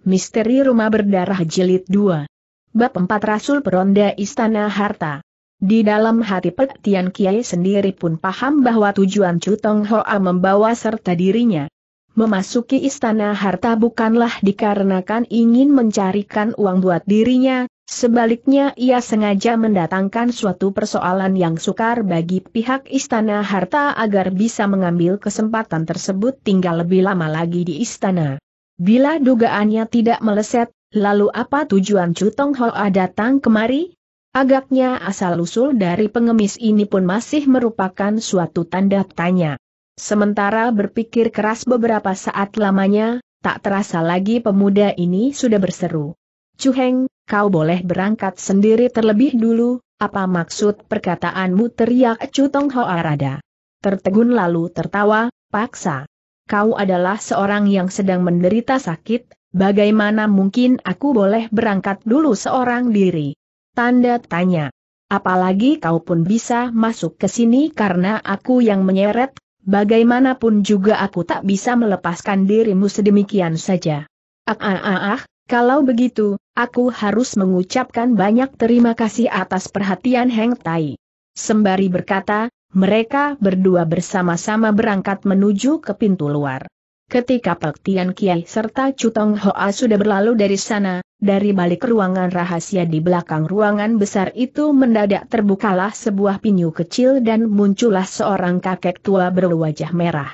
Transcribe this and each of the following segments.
Misteri Rumah Berdarah Jelit 2 Bab 4 Rasul Peronda Istana Harta Di dalam hati Pek Tian Kiai sendiri pun paham bahwa tujuan Cutong Hoa membawa serta dirinya. Memasuki Istana Harta bukanlah dikarenakan ingin mencarikan uang buat dirinya, sebaliknya ia sengaja mendatangkan suatu persoalan yang sukar bagi pihak Istana Harta agar bisa mengambil kesempatan tersebut tinggal lebih lama lagi di istana. Bila dugaannya tidak meleset, lalu apa tujuan Tong Hoa datang kemari? Agaknya asal-usul dari pengemis ini pun masih merupakan suatu tanda tanya. Sementara berpikir keras beberapa saat lamanya, tak terasa lagi pemuda ini sudah berseru. Heng, kau boleh berangkat sendiri terlebih dulu, apa maksud perkataanmu teriak Tong Hoa Rada. Tertegun lalu tertawa, paksa kau adalah seorang yang sedang menderita sakit, bagaimana mungkin aku boleh berangkat dulu seorang diri? Tanda tanya. Apalagi kau pun bisa masuk ke sini karena aku yang menyeret, bagaimanapun juga aku tak bisa melepaskan dirimu sedemikian saja. Ah ah ah, ah kalau begitu, aku harus mengucapkan banyak terima kasih atas perhatian Heng Tai. Sembari berkata, mereka berdua bersama-sama berangkat menuju ke pintu luar. Ketika Pek Tian Kiai serta Cutong Hoa sudah berlalu dari sana, dari balik ruangan rahasia di belakang ruangan besar itu mendadak terbukalah sebuah pinyu kecil dan muncullah seorang kakek tua berwajah merah.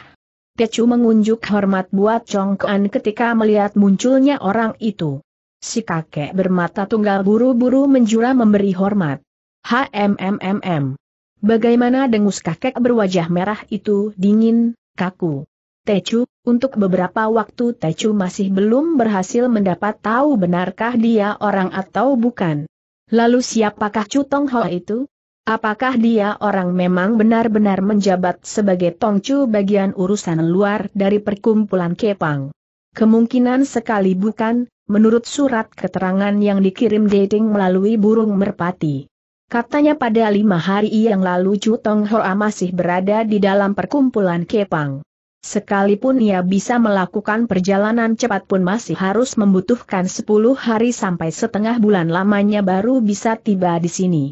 Tecu mengunjuk hormat buat Chong Kuan ketika melihat munculnya orang itu. Si kakek bermata tunggal buru-buru menjura memberi hormat. HMMMM. Bagaimana dengus kakek berwajah merah itu dingin, kaku. Tecu, untuk beberapa waktu Tecu masih belum berhasil mendapat tahu benarkah dia orang atau bukan. Lalu siapakah Chu Tong Ho itu? Apakah dia orang memang benar-benar menjabat sebagai Tongcu bagian urusan luar dari perkumpulan Kepang? Kemungkinan sekali bukan, menurut surat keterangan yang dikirim dating melalui burung merpati. Katanya pada lima hari yang lalu Chu Tong Hoa masih berada di dalam perkumpulan Kepang. Sekalipun ia bisa melakukan perjalanan cepat pun masih harus membutuhkan sepuluh hari sampai setengah bulan lamanya baru bisa tiba di sini.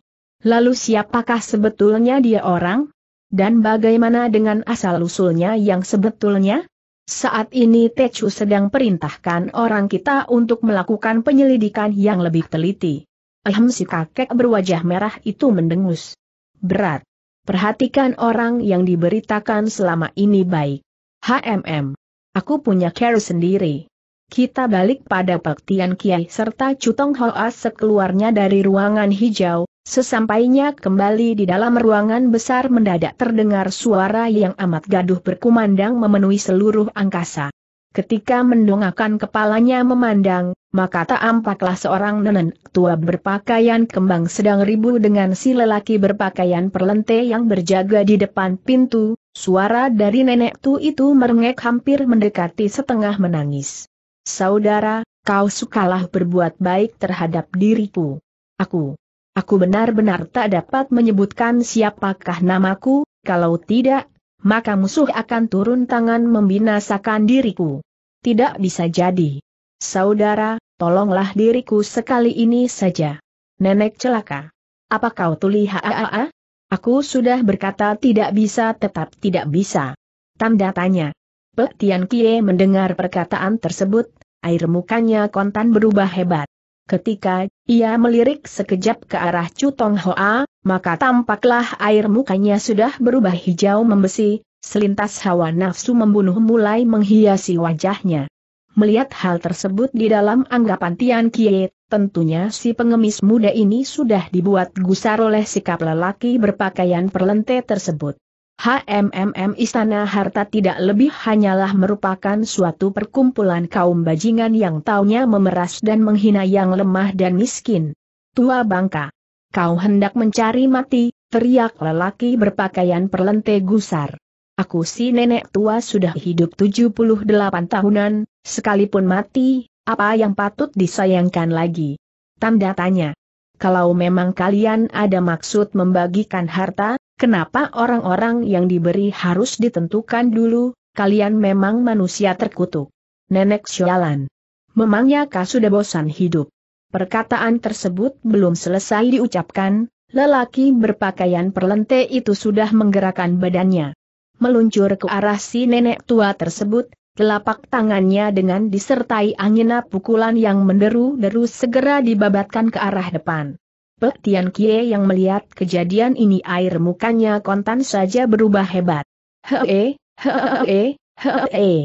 Lalu siapakah sebetulnya dia orang? Dan bagaimana dengan asal-usulnya yang sebetulnya? Saat ini Techu sedang perintahkan orang kita untuk melakukan penyelidikan yang lebih teliti. Ahem si kakek berwajah merah itu mendengus. Berat. Perhatikan orang yang diberitakan selama ini baik. HMM. Aku punya care sendiri. Kita balik pada Pektian Kiai serta Cutong Hoa sekeluarnya dari ruangan hijau, sesampainya kembali di dalam ruangan besar mendadak terdengar suara yang amat gaduh berkumandang memenuhi seluruh angkasa. Ketika mendongakkan kepalanya memandang, maka tak ampaklah seorang nenek tua berpakaian kembang sedang ribu dengan si lelaki berpakaian perlente yang berjaga di depan pintu, suara dari nenek tua itu merengek hampir mendekati setengah menangis. Saudara, kau sukalah berbuat baik terhadap diriku. Aku, aku benar-benar tak dapat menyebutkan siapakah namaku, kalau tidak maka musuh akan turun tangan membinasakan diriku. Tidak bisa jadi. Saudara, tolonglah diriku sekali ini saja. Nenek celaka. Apa kau tuli haa? Aku sudah berkata tidak bisa tetap tidak bisa. Tanda tanya. Pe Tian Kie mendengar perkataan tersebut, air mukanya kontan berubah hebat. Ketika ia melirik sekejap ke arah Chu Tong Hoa, maka tampaklah air mukanya sudah berubah hijau membesi, selintas hawa nafsu membunuh mulai menghiasi wajahnya. Melihat hal tersebut di dalam anggapan Tian Kie, tentunya si pengemis muda ini sudah dibuat gusar oleh sikap lelaki berpakaian perlente tersebut. HMMM Istana Harta tidak lebih hanyalah merupakan suatu perkumpulan kaum bajingan yang taunya memeras dan menghina yang lemah dan miskin. Tua bangka. Kau hendak mencari mati, teriak lelaki berpakaian perlente gusar. Aku si nenek tua sudah hidup 78 tahunan, sekalipun mati, apa yang patut disayangkan lagi? Tanda tanya kalau memang kalian ada maksud membagikan harta, kenapa orang-orang yang diberi harus ditentukan dulu, kalian memang manusia terkutuk. Nenek Syalan. Memangnya kau sudah bosan hidup? Perkataan tersebut belum selesai diucapkan, lelaki berpakaian perlente itu sudah menggerakkan badannya. Meluncur ke arah si nenek tua tersebut, Telapak tangannya dengan disertai angin pukulan yang menderu-deru segera dibabatkan ke arah depan. Pek Tian Kie yang melihat kejadian ini air mukanya kontan saja berubah hebat. Hee, hee, hee,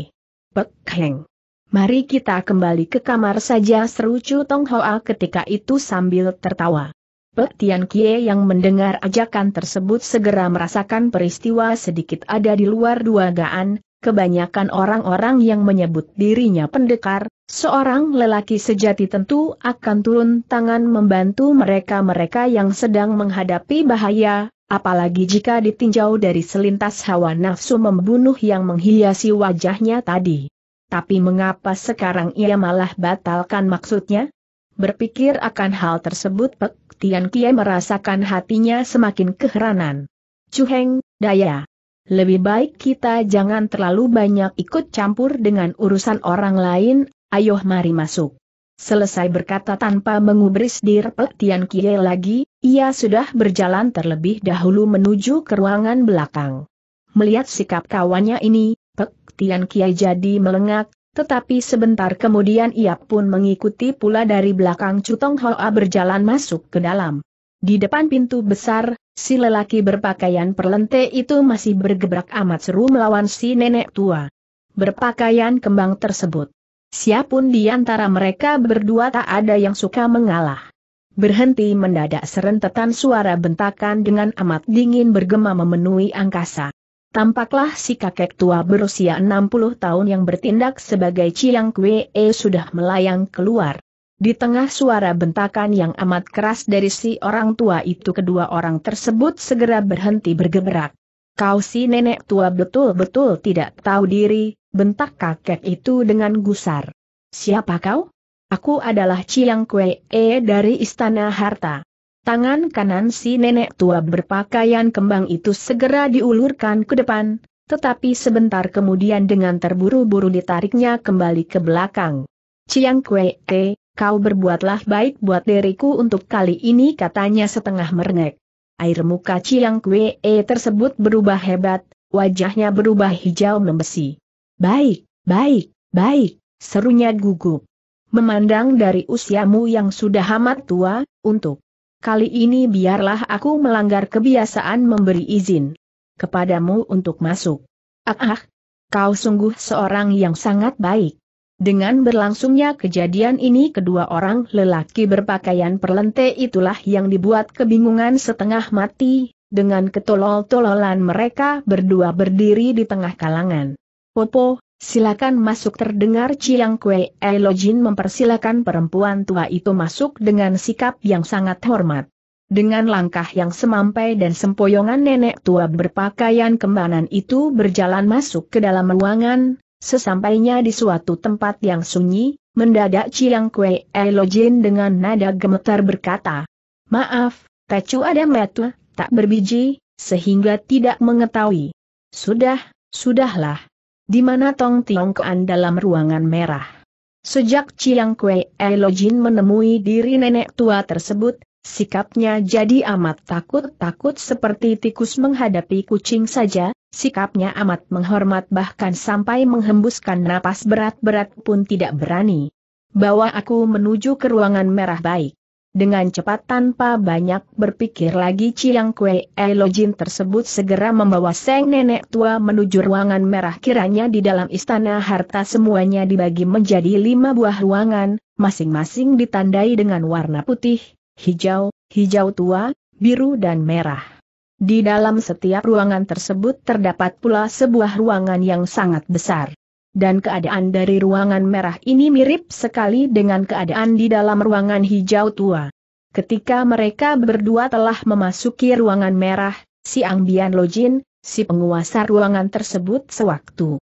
Pek Heng. Mari kita kembali ke kamar saja seru Chu Tong Hoa ketika itu sambil tertawa. Pek Tian Kie yang mendengar ajakan tersebut segera merasakan peristiwa sedikit ada di luar dua gaan kebanyakan orang-orang yang menyebut dirinya pendekar, seorang lelaki sejati tentu akan turun tangan membantu mereka-mereka yang sedang menghadapi bahaya, apalagi jika ditinjau dari selintas hawa nafsu membunuh yang menghiasi wajahnya tadi. Tapi mengapa sekarang ia malah batalkan maksudnya? Berpikir akan hal tersebut Pek Tian Kie merasakan hatinya semakin keheranan. Cuheng, daya, lebih baik kita jangan terlalu banyak ikut campur dengan urusan orang lain, ayo mari masuk. Selesai berkata tanpa mengubris dirpek eh, Tian Kie lagi, ia sudah berjalan terlebih dahulu menuju ke ruangan belakang. Melihat sikap kawannya ini, Pek eh, Tian Kie jadi melengak, tetapi sebentar kemudian ia pun mengikuti pula dari belakang Cutong Hoa berjalan masuk ke dalam. Di depan pintu besar, si lelaki berpakaian perlente itu masih bergebrak amat seru melawan si nenek tua. Berpakaian kembang tersebut. Siapun di antara mereka berdua tak ada yang suka mengalah. Berhenti mendadak serentetan suara bentakan dengan amat dingin bergema memenuhi angkasa. Tampaklah si kakek tua berusia 60 tahun yang bertindak sebagai Chiang Kwe sudah melayang keluar. Di tengah suara bentakan yang amat keras dari si orang tua itu kedua orang tersebut segera berhenti bergerak. Kau si nenek tua betul-betul tidak tahu diri, bentak kakek itu dengan gusar. Siapa kau? Aku adalah Ciang Kue e dari Istana Harta. Tangan kanan si nenek tua berpakaian kembang itu segera diulurkan ke depan, tetapi sebentar kemudian dengan terburu-buru ditariknya kembali ke belakang. Ciang Kue e, kau berbuatlah baik buat diriku untuk kali ini katanya setengah merengek. Air muka Chiang Kwe tersebut berubah hebat, wajahnya berubah hijau membesi. Baik, baik, baik, serunya gugup. Memandang dari usiamu yang sudah amat tua, untuk kali ini biarlah aku melanggar kebiasaan memberi izin kepadamu untuk masuk. Ah, ah, kau sungguh seorang yang sangat baik. Dengan berlangsungnya kejadian ini kedua orang lelaki berpakaian perlente itulah yang dibuat kebingungan setengah mati, dengan ketolol-tololan mereka berdua berdiri di tengah kalangan. Popo, silakan masuk terdengar Chiang Kue Elojin mempersilakan perempuan tua itu masuk dengan sikap yang sangat hormat. Dengan langkah yang semampai dan sempoyongan nenek tua berpakaian kembanan itu berjalan masuk ke dalam ruangan, Sesampainya di suatu tempat yang sunyi, mendadak Chiang Elojin dengan nada gemetar berkata, Maaf, Tecu ada metu, tak berbiji, sehingga tidak mengetahui. Sudah, sudahlah. Di mana Tong Kuan dalam ruangan merah? Sejak Chiang Elojin menemui diri nenek tua tersebut, Sikapnya jadi amat takut-takut seperti tikus menghadapi kucing saja, sikapnya amat menghormat bahkan sampai menghembuskan napas berat-berat pun tidak berani. Bawa aku menuju ke ruangan merah baik. Dengan cepat tanpa banyak berpikir lagi Chiang Kue Elojin tersebut segera membawa Seng Nenek Tua menuju ruangan merah kiranya di dalam istana harta semuanya dibagi menjadi lima buah ruangan, masing-masing ditandai dengan warna putih, hijau, hijau tua, biru dan merah. Di dalam setiap ruangan tersebut terdapat pula sebuah ruangan yang sangat besar. Dan keadaan dari ruangan merah ini mirip sekali dengan keadaan di dalam ruangan hijau tua. Ketika mereka berdua telah memasuki ruangan merah, si Angbian Lojin, si penguasa ruangan tersebut sewaktu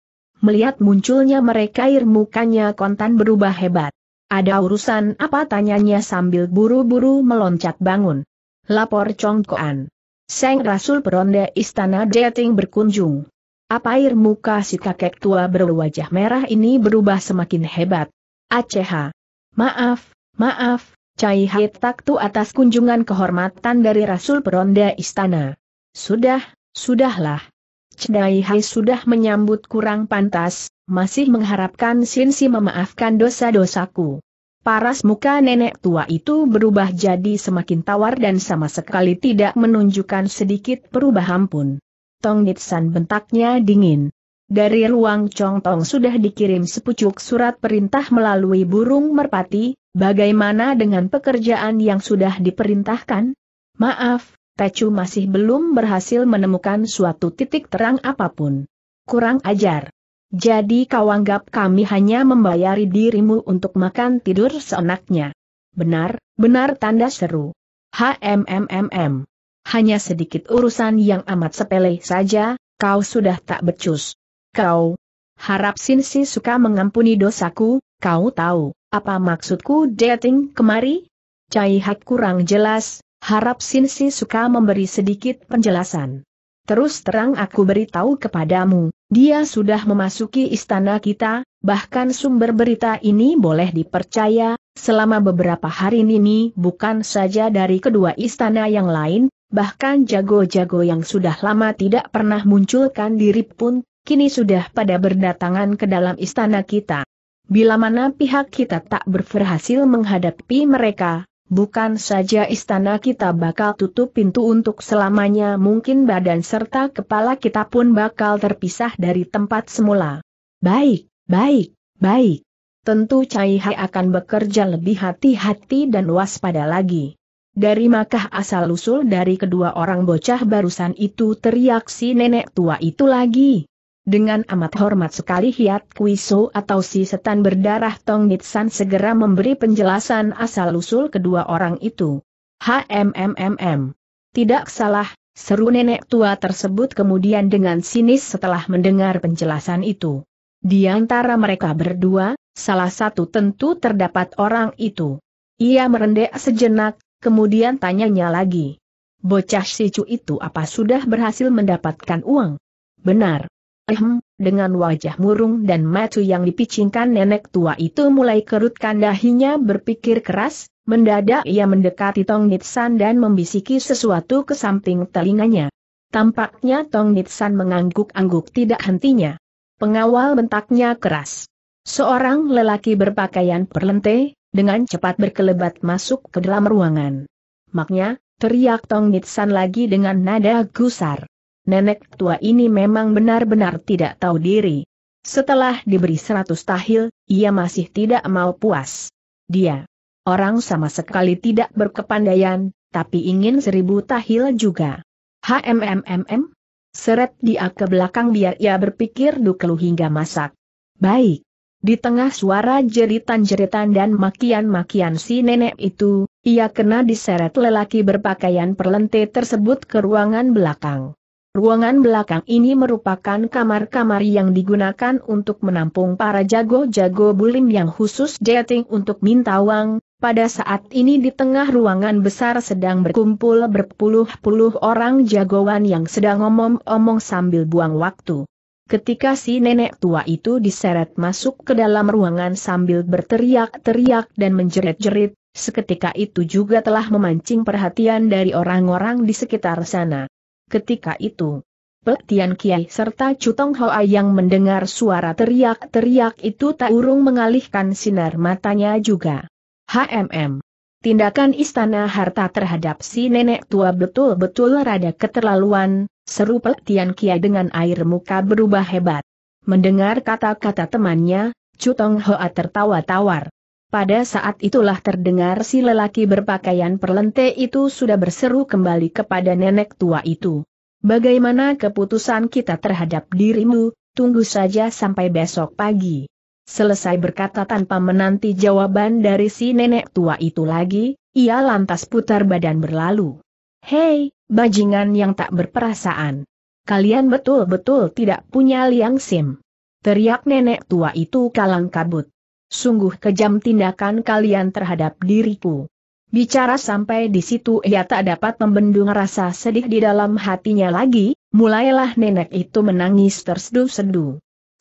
melihat munculnya mereka air mukanya kontan berubah hebat. Ada urusan apa tanyanya sambil buru-buru meloncat bangun. Lapor Congkoan. Seng Rasul Peronda Istana Dating berkunjung. Apa air muka si kakek tua berwajah merah ini berubah semakin hebat? Aceh. Maaf, maaf, Cai Hai Taktu atas kunjungan kehormatan dari Rasul Peronda Istana. Sudah, sudahlah. Cai Hai sudah menyambut kurang pantas, masih mengharapkan Sinsi memaafkan dosa-dosaku. Paras muka nenek tua itu berubah jadi semakin tawar dan sama sekali tidak menunjukkan sedikit perubahan pun. Tong Nitsan bentaknya dingin. Dari ruang Chong Tong sudah dikirim sepucuk surat perintah melalui burung merpati, bagaimana dengan pekerjaan yang sudah diperintahkan? Maaf, Tecu masih belum berhasil menemukan suatu titik terang apapun. Kurang ajar. Jadi kau anggap kami hanya membayari dirimu untuk makan tidur seenaknya. Benar, benar tanda seru. HMMMM. Hanya sedikit urusan yang amat sepele saja, kau sudah tak becus. Kau. Harap Sinsi suka mengampuni dosaku, kau tahu, apa maksudku dating kemari? Cai Caihat kurang jelas, harap Sinsi suka memberi sedikit penjelasan. Terus terang aku beritahu kepadamu, dia sudah memasuki istana kita, bahkan sumber berita ini boleh dipercaya, selama beberapa hari ini bukan saja dari kedua istana yang lain, bahkan jago-jago yang sudah lama tidak pernah munculkan diri pun, kini sudah pada berdatangan ke dalam istana kita. Bila mana pihak kita tak berhasil menghadapi mereka, bukan saja istana kita bakal tutup pintu untuk selamanya mungkin badan serta kepala kita pun bakal terpisah dari tempat semula. Baik, baik, baik. Tentu Cai Hai akan bekerja lebih hati-hati dan waspada lagi. Dari makah asal-usul dari kedua orang bocah barusan itu teriak si nenek tua itu lagi. Dengan amat hormat sekali Hiat Kuiso atau si setan berdarah Tong Nitsan segera memberi penjelasan asal-usul kedua orang itu. HMMMM. Tidak salah, seru nenek tua tersebut kemudian dengan sinis setelah mendengar penjelasan itu. Di antara mereka berdua, salah satu tentu terdapat orang itu. Ia merendek sejenak, kemudian tanyanya lagi. Bocah si cu itu apa sudah berhasil mendapatkan uang? Benar. Ehem, dengan wajah murung dan matu yang dipicingkan nenek tua itu mulai kerutkan dahinya berpikir keras, mendadak ia mendekati Tong Nitsan dan membisiki sesuatu ke samping telinganya. Tampaknya Tong Nitsan mengangguk-angguk tidak hentinya. Pengawal bentaknya keras. Seorang lelaki berpakaian perlente, dengan cepat berkelebat masuk ke dalam ruangan. Maknya, teriak Tong Nitsan lagi dengan nada gusar nenek tua ini memang benar-benar tidak tahu diri. Setelah diberi seratus tahil, ia masih tidak mau puas. Dia, orang sama sekali tidak berkepandaian, tapi ingin seribu tahil juga. HMMMM? Seret dia ke belakang biar ia berpikir dukelu hingga masak. Baik. Di tengah suara jeritan-jeritan dan makian-makian si nenek itu, ia kena diseret lelaki berpakaian perlente tersebut ke ruangan belakang. Ruangan belakang ini merupakan kamar-kamar yang digunakan untuk menampung para jago-jago bulim yang khusus dating untuk minta uang. Pada saat ini di tengah ruangan besar sedang berkumpul berpuluh-puluh orang jagoan yang sedang ngomong omong sambil buang waktu. Ketika si nenek tua itu diseret masuk ke dalam ruangan sambil berteriak-teriak dan menjerit-jerit, seketika itu juga telah memancing perhatian dari orang-orang di sekitar sana. Ketika itu, Petian Kiai serta Cutong Hoa yang mendengar suara teriak-teriak itu tak urung mengalihkan sinar matanya juga. HMM. Tindakan istana harta terhadap si nenek tua betul-betul rada keterlaluan, seru Petian Kiai dengan air muka berubah hebat. Mendengar kata-kata temannya, Cutong Hoa tertawa tawar. Pada saat itulah terdengar si lelaki berpakaian perlente itu sudah berseru kembali kepada nenek tua itu. Bagaimana keputusan kita terhadap dirimu, tunggu saja sampai besok pagi. Selesai berkata tanpa menanti jawaban dari si nenek tua itu lagi, ia lantas putar badan berlalu. Hei, bajingan yang tak berperasaan. Kalian betul-betul tidak punya liang sim. Teriak nenek tua itu kalang kabut sungguh kejam tindakan kalian terhadap diriku. Bicara sampai di situ ia tak dapat membendung rasa sedih di dalam hatinya lagi, mulailah nenek itu menangis tersedu sedu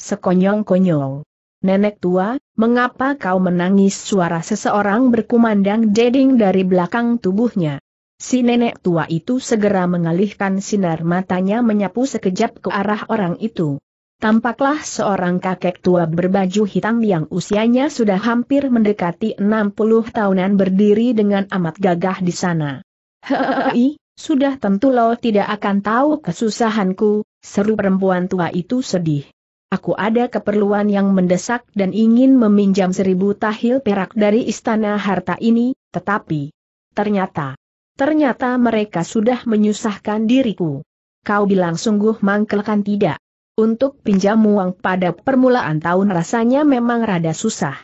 Sekonyong-konyong. Nenek tua, mengapa kau menangis suara seseorang berkumandang deding dari belakang tubuhnya. Si nenek tua itu segera mengalihkan sinar matanya menyapu sekejap ke arah orang itu tampaklah seorang kakek tua berbaju hitam yang usianya sudah hampir mendekati 60 tahunan berdiri dengan amat gagah di sana. Hei, sudah tentu lo tidak akan tahu kesusahanku, seru perempuan tua itu sedih. Aku ada keperluan yang mendesak dan ingin meminjam seribu tahil perak dari istana harta ini, tetapi... Ternyata... Ternyata mereka sudah menyusahkan diriku. Kau bilang sungguh mangkelkan tidak? Untuk pinjam uang pada permulaan tahun rasanya memang rada susah.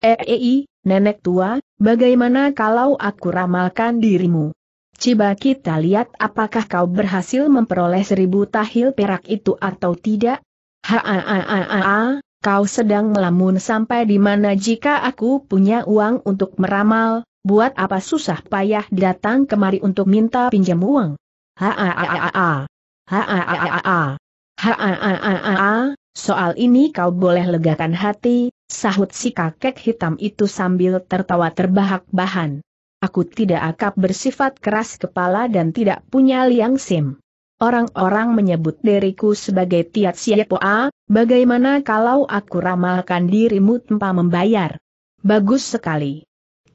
Ei, eh, eh, nenek tua, bagaimana kalau aku ramalkan dirimu? Coba kita lihat apakah kau berhasil memperoleh seribu tahil perak itu atau tidak? Ha -a -a -a kau sedang melamun sampai di mana jika aku punya uang untuk meramal, buat apa susah payah datang kemari untuk minta pinjam uang? Ha -a -a -a -a. Ha -a -a ha soal ini kau boleh legakan hati, sahut si kakek hitam itu sambil tertawa terbahak-bahan. Aku tidak akap bersifat keras kepala dan tidak punya liang sim. Orang-orang menyebut diriku sebagai Tiat Siepoa, bagaimana kalau aku ramalkan dirimu tanpa membayar? Bagus sekali.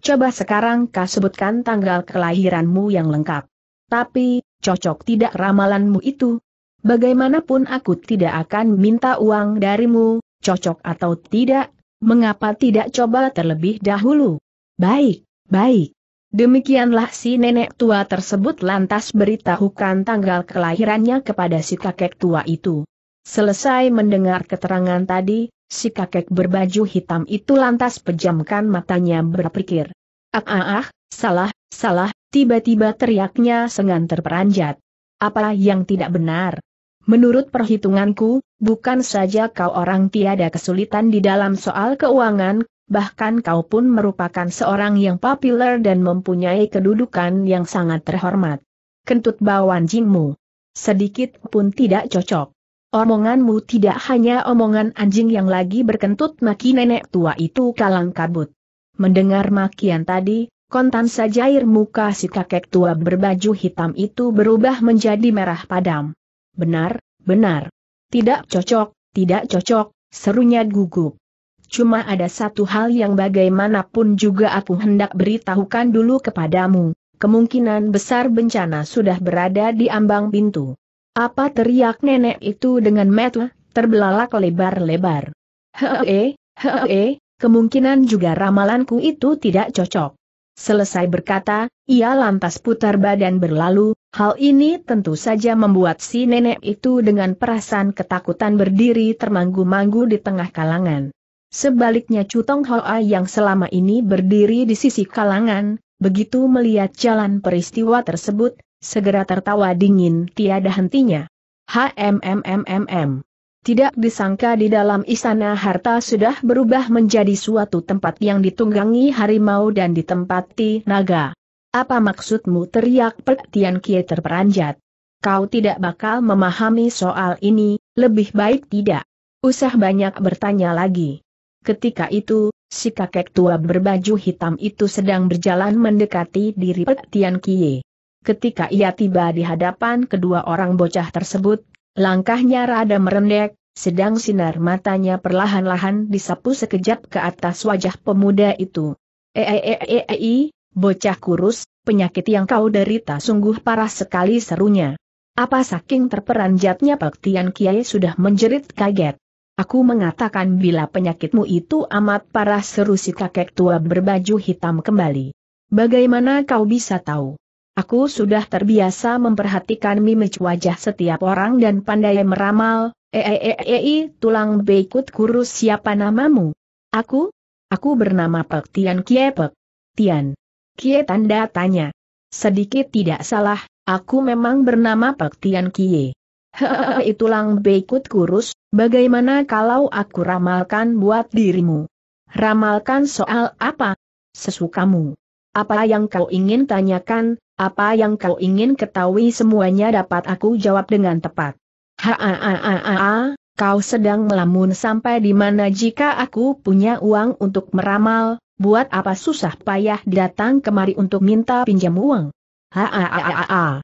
Coba sekarang kau sebutkan tanggal kelahiranmu yang lengkap. Tapi, cocok tidak ramalanmu itu, bagaimanapun aku tidak akan minta uang darimu, cocok atau tidak, mengapa tidak coba terlebih dahulu? Baik, baik. Demikianlah si nenek tua tersebut lantas beritahukan tanggal kelahirannya kepada si kakek tua itu. Selesai mendengar keterangan tadi, si kakek berbaju hitam itu lantas pejamkan matanya berpikir. Ah ah ah, salah, salah, tiba-tiba teriaknya sengan terperanjat. Apa yang tidak benar? Menurut perhitunganku, bukan saja kau orang tiada kesulitan di dalam soal keuangan, bahkan kau pun merupakan seorang yang populer dan mempunyai kedudukan yang sangat terhormat. Kentut bawaan jingmu. Sedikit pun tidak cocok. Omonganmu tidak hanya omongan anjing yang lagi berkentut maki nenek tua itu kalang kabut. Mendengar makian tadi, kontan saja air muka si kakek tua berbaju hitam itu berubah menjadi merah padam benar, benar. Tidak cocok, tidak cocok, serunya gugup. Cuma ada satu hal yang bagaimanapun juga aku hendak beritahukan dulu kepadamu, kemungkinan besar bencana sudah berada di ambang pintu. Apa teriak nenek itu dengan metu, terbelalak lebar-lebar. Hee, hee, kemungkinan juga ramalanku itu tidak cocok. Selesai berkata, ia lantas putar badan berlalu, Hal ini tentu saja membuat si nenek itu dengan perasaan ketakutan berdiri termanggu-manggu di tengah kalangan. Sebaliknya Chu Tong Hoa yang selama ini berdiri di sisi kalangan, begitu melihat jalan peristiwa tersebut, segera tertawa dingin tiada hentinya. HMMMMM. Tidak disangka di dalam istana harta sudah berubah menjadi suatu tempat yang ditunggangi harimau dan ditempati naga. Apa maksudmu teriak Pek Kie terperanjat? Kau tidak bakal memahami soal ini, lebih baik tidak. Usah banyak bertanya lagi. Ketika itu, si kakek tua berbaju hitam itu sedang berjalan mendekati diri Pek Kie. Ketika ia tiba di hadapan kedua orang bocah tersebut, langkahnya rada merendek, sedang sinar matanya perlahan-lahan disapu sekejap ke atas wajah pemuda itu. Eeeei, Bocah kurus, penyakit yang kau derita sungguh parah sekali serunya. Apa saking terperanjatnya Tian Kiai sudah menjerit kaget. Aku mengatakan bila penyakitmu itu amat parah seru si kakek tua berbaju hitam kembali. Bagaimana kau bisa tahu? Aku sudah terbiasa memperhatikan mimic wajah setiap orang dan pandai meramal, eeeei eh, eh, eh, tulang beikut kurus siapa namamu? Aku? Aku bernama Pak Tian Kiepek. Tian. Kie tanda tanya. Sedikit tidak salah, aku memang bernama Pektian Kie. Hehehe itulang beikut kurus, bagaimana kalau aku ramalkan buat dirimu? Ramalkan soal apa? Sesukamu. Apa yang kau ingin tanyakan, apa yang kau ingin ketahui semuanya dapat aku jawab dengan tepat. Haaaaa, kau sedang melamun sampai di mana jika aku punya uang untuk meramal, buat apa susah payah datang kemari untuk minta pinjam uang? ha ha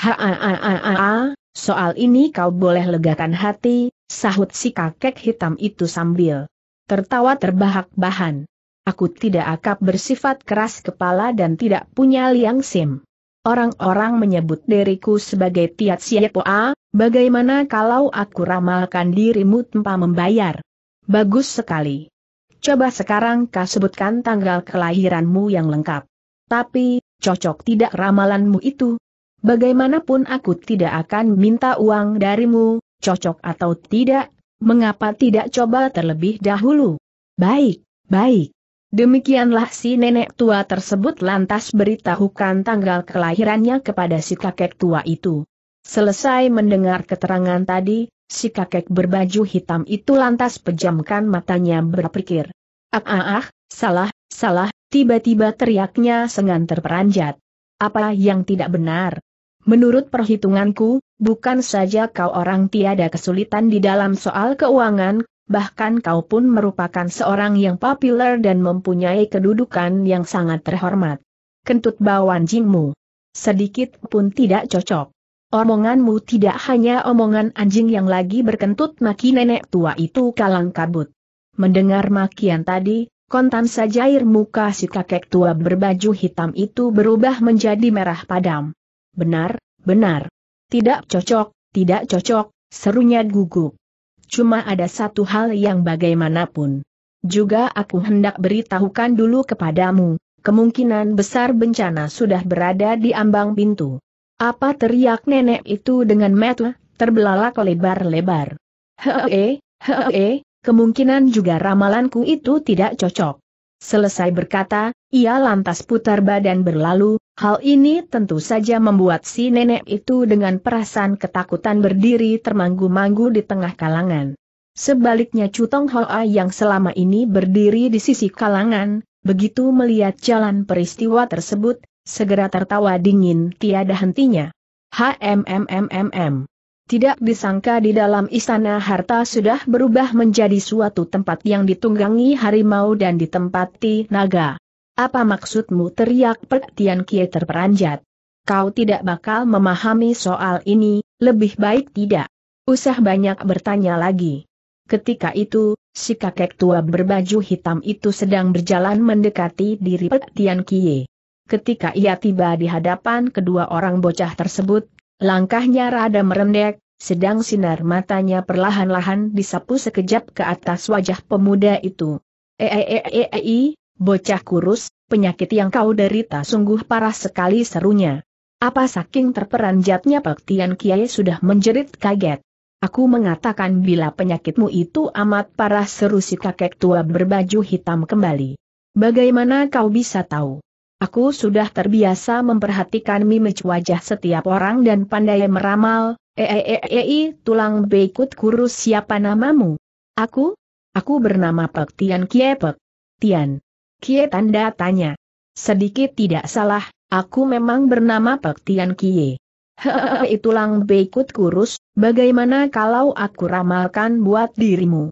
ha Soal ini kau boleh legakan hati, sahut si kakek hitam itu sambil tertawa terbahak-bahan. Aku tidak akap bersifat keras kepala dan tidak punya liang sim. Orang-orang menyebut diriku sebagai Tiat Siepoa, bagaimana kalau aku ramalkan dirimu tanpa membayar? Bagus sekali. Coba sekarang kau sebutkan tanggal kelahiranmu yang lengkap. Tapi, cocok tidak ramalanmu itu? Bagaimanapun aku tidak akan minta uang darimu, cocok atau tidak, mengapa tidak coba terlebih dahulu? Baik, baik. Demikianlah si nenek tua tersebut lantas beritahukan tanggal kelahirannya kepada si kakek tua itu. Selesai mendengar keterangan tadi, Si kakek berbaju hitam itu lantas pejamkan matanya berpikir. Ah ah ah, salah, salah, tiba-tiba teriaknya sengan terperanjat. Apa yang tidak benar? Menurut perhitunganku, bukan saja kau orang tiada kesulitan di dalam soal keuangan, bahkan kau pun merupakan seorang yang populer dan mempunyai kedudukan yang sangat terhormat. Kentut bawaan jingmu sedikit pun tidak cocok. Omonganmu tidak hanya omongan anjing yang lagi berkentut maki nenek tua itu kalang kabut. Mendengar makian tadi, kontan saja air muka si kakek tua berbaju hitam itu berubah menjadi merah padam. Benar, benar. Tidak cocok, tidak cocok, serunya gugup. Cuma ada satu hal yang bagaimanapun. Juga aku hendak beritahukan dulu kepadamu, kemungkinan besar bencana sudah berada di ambang pintu. Apa teriak nenek itu dengan metu, terbelalak lebar-lebar. Hee, hee, kemungkinan juga ramalanku itu tidak cocok. Selesai berkata, ia lantas putar badan berlalu, hal ini tentu saja membuat si nenek itu dengan perasaan ketakutan berdiri termanggu-manggu di tengah kalangan. Sebaliknya Cutong Hoa yang selama ini berdiri di sisi kalangan, begitu melihat jalan peristiwa tersebut, segera tertawa dingin tiada hentinya. HMMMMM. Tidak disangka di dalam istana harta sudah berubah menjadi suatu tempat yang ditunggangi harimau dan ditempati naga. Apa maksudmu teriak Petian Kie terperanjat? Kau tidak bakal memahami soal ini, lebih baik tidak. Usah banyak bertanya lagi. Ketika itu, si kakek tua berbaju hitam itu sedang berjalan mendekati diri Petian Kie. Ketika ia tiba di hadapan kedua orang bocah tersebut, langkahnya rada merendek, sedang sinar matanya perlahan-lahan disapu sekejap ke atas wajah pemuda itu. Eeeeei, eh, eh, eh, bocah kurus, penyakit yang kau derita sungguh parah sekali serunya. Apa saking terperanjatnya Paktian Kiai sudah menjerit kaget. Aku mengatakan bila penyakitmu itu amat parah seru si kakek tua berbaju hitam kembali. Bagaimana kau bisa tahu? Aku sudah terbiasa memperhatikan mimic wajah setiap orang dan pandai meramal, eeeei eh, eh, eh, tulang beikut kurus siapa namamu? Aku? Aku bernama Pek Tian Kie Pek. Tian. Kie tanda tanya. Sedikit tidak salah, aku memang bernama Pek Tian Kie. Hehehe tulang beikut kurus, bagaimana kalau aku ramalkan buat dirimu?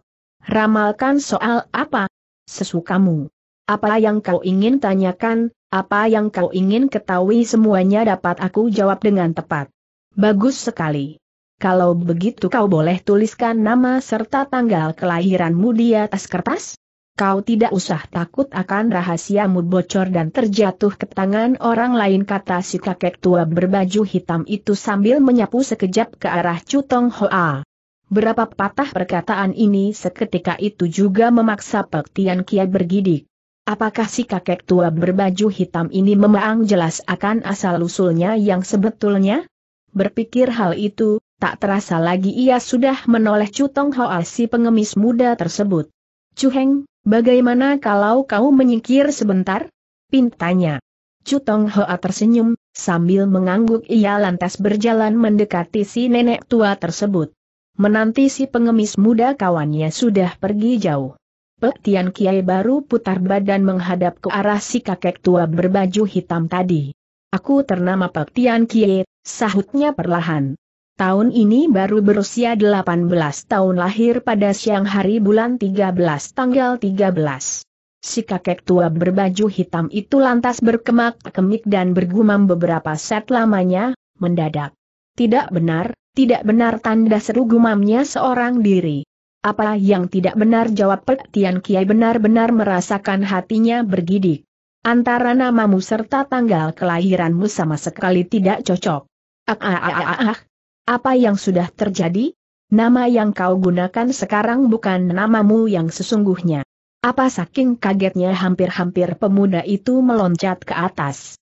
Ramalkan soal apa? Sesukamu. Apa yang kau ingin tanyakan, apa yang kau ingin ketahui semuanya dapat aku jawab dengan tepat. Bagus sekali. Kalau begitu kau boleh tuliskan nama serta tanggal kelahiranmu di atas kertas? Kau tidak usah takut akan rahasiamu bocor dan terjatuh ke tangan orang lain kata si kakek tua berbaju hitam itu sambil menyapu sekejap ke arah Cutong Hoa. Berapa patah perkataan ini seketika itu juga memaksa Pek Tian Kiat bergidik. Apakah si kakek tua berbaju hitam ini memang jelas akan asal-usulnya yang sebetulnya? Berpikir hal itu, tak terasa lagi ia sudah menoleh Cutong Hoa si pengemis muda tersebut. Cuheng, bagaimana kalau kau menyingkir sebentar? Pintanya. Cutong Hoa tersenyum, sambil mengangguk ia lantas berjalan mendekati si nenek tua tersebut. Menanti si pengemis muda kawannya sudah pergi jauh. Petian Kiai baru putar badan menghadap ke arah si kakek tua berbaju hitam tadi. Aku ternama Petian Kiai, sahutnya perlahan. Tahun ini baru berusia 18 tahun lahir pada siang hari bulan 13 tanggal 13. Si kakek tua berbaju hitam itu lantas berkemak-kemik dan bergumam beberapa set lamanya, mendadak. Tidak benar, tidak benar tanda seru gumamnya seorang diri. Apa yang tidak benar jawab Tian Kiai benar-benar merasakan hatinya bergidik. Antara namamu serta tanggal kelahiranmu sama sekali tidak cocok. Ah, ah, ah, ah, ah. Apa yang sudah terjadi? Nama yang kau gunakan sekarang bukan namamu yang sesungguhnya. Apa saking kagetnya hampir-hampir pemuda itu meloncat ke atas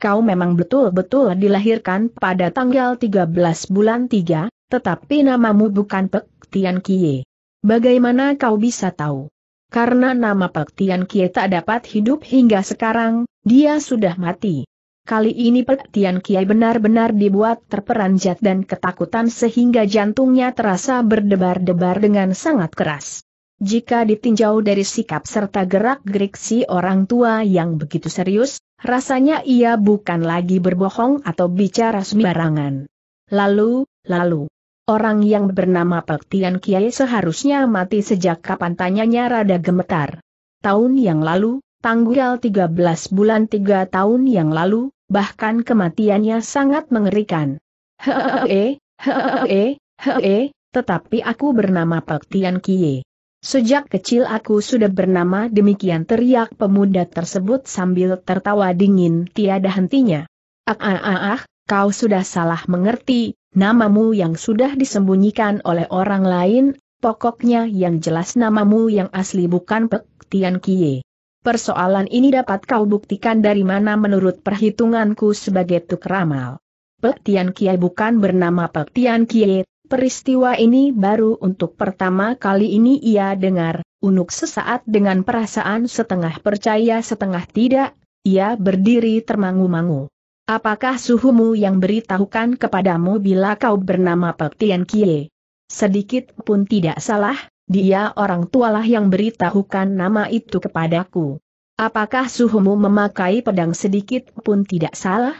kau memang betul-betul dilahirkan pada tanggal 13 bulan 3, tetapi namamu bukan Pek Tian Kiai. Bagaimana kau bisa tahu? Karena nama Pek Tian Kie tak dapat hidup hingga sekarang, dia sudah mati. Kali ini Pek Tian Kie benar-benar dibuat terperanjat dan ketakutan sehingga jantungnya terasa berdebar-debar dengan sangat keras. Jika ditinjau dari sikap serta gerak-gerik si orang tua yang begitu serius, rasanya ia bukan lagi berbohong atau bicara sembarangan. Lalu, lalu, Orang yang bernama Tian Kiai seharusnya mati sejak kapan tanyanya rada gemetar. Tahun yang lalu, tanggal 13 bulan 3 tahun yang lalu, bahkan kematiannya sangat mengerikan. Hehehe, hehehe, hehehe, e, tetapi aku bernama Tian Kiai. Sejak kecil aku sudah bernama demikian teriak pemuda tersebut sambil tertawa dingin tiada hentinya. Ah ah ah, ah kau sudah salah mengerti, namamu yang sudah disembunyikan oleh orang lain, pokoknya yang jelas namamu yang asli bukan Pek Tian Kie. Persoalan ini dapat kau buktikan dari mana menurut perhitunganku sebagai tuk ramal. Pek Tian Kie bukan bernama Pek Tian Kie, peristiwa ini baru untuk pertama kali ini ia dengar, unuk sesaat dengan perasaan setengah percaya setengah tidak, ia berdiri termangu-mangu. Apakah suhumu yang beritahukan kepadamu bila kau bernama Pek Tian Kie? Sedikit pun tidak salah, dia orang tualah yang beritahukan nama itu kepadaku. Apakah suhumu memakai pedang sedikit pun tidak salah?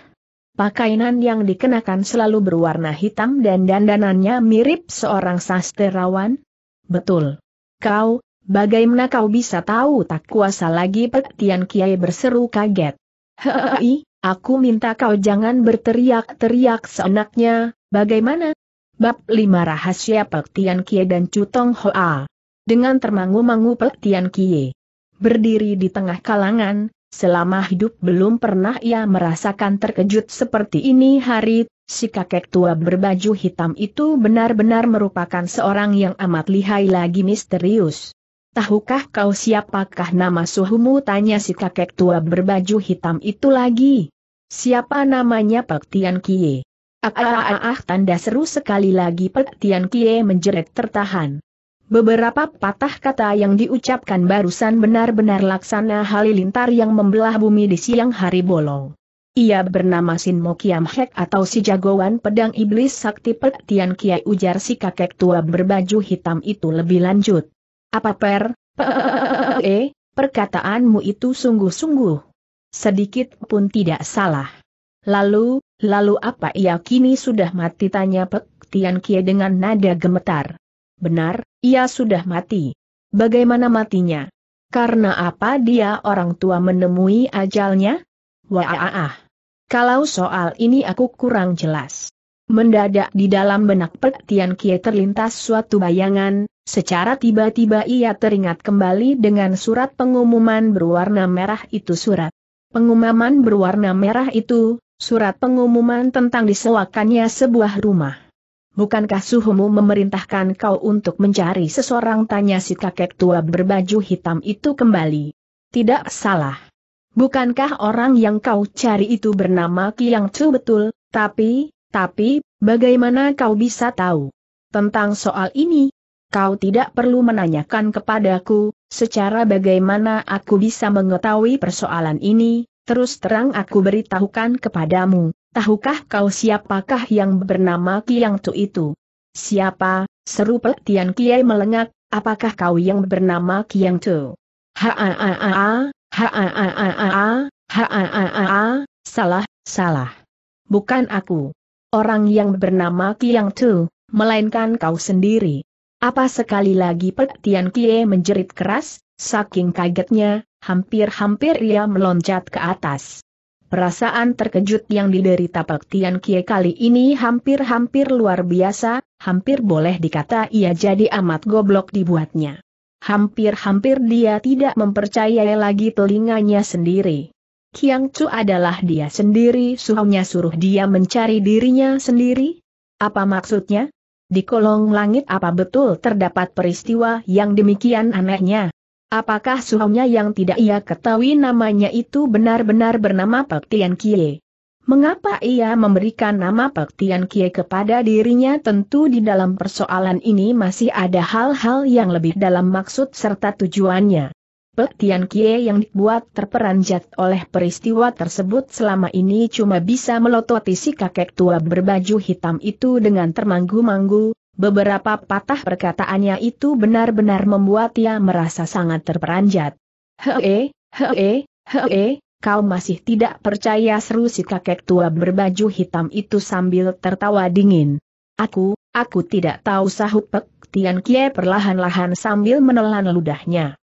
Pakaian yang dikenakan selalu berwarna hitam dan dandanannya mirip seorang sasterawan? Betul. Kau, bagaimana kau bisa tahu tak kuasa lagi Pek Tian Kie berseru kaget. Hei, Aku minta kau jangan berteriak-teriak seenaknya, bagaimana? Bab 5 Rahasia Pek Tian Kie dan Cutong Hoa Dengan termangu-mangu Pek Tian Kie Berdiri di tengah kalangan, selama hidup belum pernah ia merasakan terkejut seperti ini hari, si kakek tua berbaju hitam itu benar-benar merupakan seorang yang amat lihai lagi misterius. Tahukah kau siapakah nama suhumu? Tanya si kakek tua berbaju hitam itu lagi. Siapa namanya Pek Tian Kie? Ah, ah, ah, ah, tanda seru sekali lagi Pek Tian Kie menjerit tertahan. Beberapa patah kata yang diucapkan barusan benar-benar laksana halilintar yang membelah bumi di siang hari bolong. Ia bernama Sin Mo Hek atau si jagoan pedang iblis sakti Pek Tian Kiai ujar si kakek tua berbaju hitam itu lebih lanjut. Apa per? Eh, perkataanmu itu sungguh-sungguh. Sedikit pun tidak salah. Lalu, lalu apa ia kini sudah mati tanya Pek Tian Kie dengan nada gemetar. Benar, ia sudah mati. Bagaimana matinya? Karena apa dia orang tua menemui ajalnya? Wah, ah, ah. Kalau soal ini aku kurang jelas. Mendadak di dalam benak Pek Tian Kie terlintas suatu bayangan, secara tiba-tiba ia teringat kembali dengan surat pengumuman berwarna merah itu surat. Pengumuman berwarna merah itu, surat pengumuman tentang disewakannya sebuah rumah. Bukankah suhumu memerintahkan kau untuk mencari seseorang tanya si kakek tua berbaju hitam itu kembali? Tidak salah. Bukankah orang yang kau cari itu bernama Kiang Chu betul, tapi, tapi, bagaimana kau bisa tahu? Tentang soal ini, kau tidak perlu menanyakan kepadaku, secara bagaimana aku bisa mengetahui persoalan ini, terus terang aku beritahukan kepadamu, tahukah kau siapakah yang bernama Kiang Tu itu? Siapa, seru pelatihan Kiai melengak, apakah kau yang bernama Kiang Tu? ha a a a a ha a a a a ha a a a salah, salah. Bukan aku orang yang bernama Kiang Tu, melainkan kau sendiri. Apa sekali lagi Petian Kie menjerit keras, saking kagetnya, hampir-hampir ia meloncat ke atas. Perasaan terkejut yang diderita Petian Kie kali ini hampir-hampir luar biasa, hampir boleh dikata ia jadi amat goblok dibuatnya. Hampir-hampir dia tidak mempercayai lagi telinganya sendiri. Kiang Chu adalah dia sendiri suhunya suruh dia mencari dirinya sendiri? Apa maksudnya? Di kolong langit apa betul terdapat peristiwa yang demikian anehnya? Apakah suhunya yang tidak ia ketahui namanya itu benar-benar bernama Pek Tian Kie? Mengapa ia memberikan nama Pek Tian Kie kepada dirinya tentu di dalam persoalan ini masih ada hal-hal yang lebih dalam maksud serta tujuannya. Pek Tian Kie yang dibuat terperanjat oleh peristiwa tersebut selama ini cuma bisa melototi si kakek tua berbaju hitam itu dengan termanggu-manggu, beberapa patah perkataannya itu benar-benar membuat ia merasa sangat terperanjat. Hee, hee, hee, kau masih tidak percaya seru si kakek tua berbaju hitam itu sambil tertawa dingin. Aku, aku tidak tahu sahut Pek Tian Kie perlahan-lahan sambil menelan ludahnya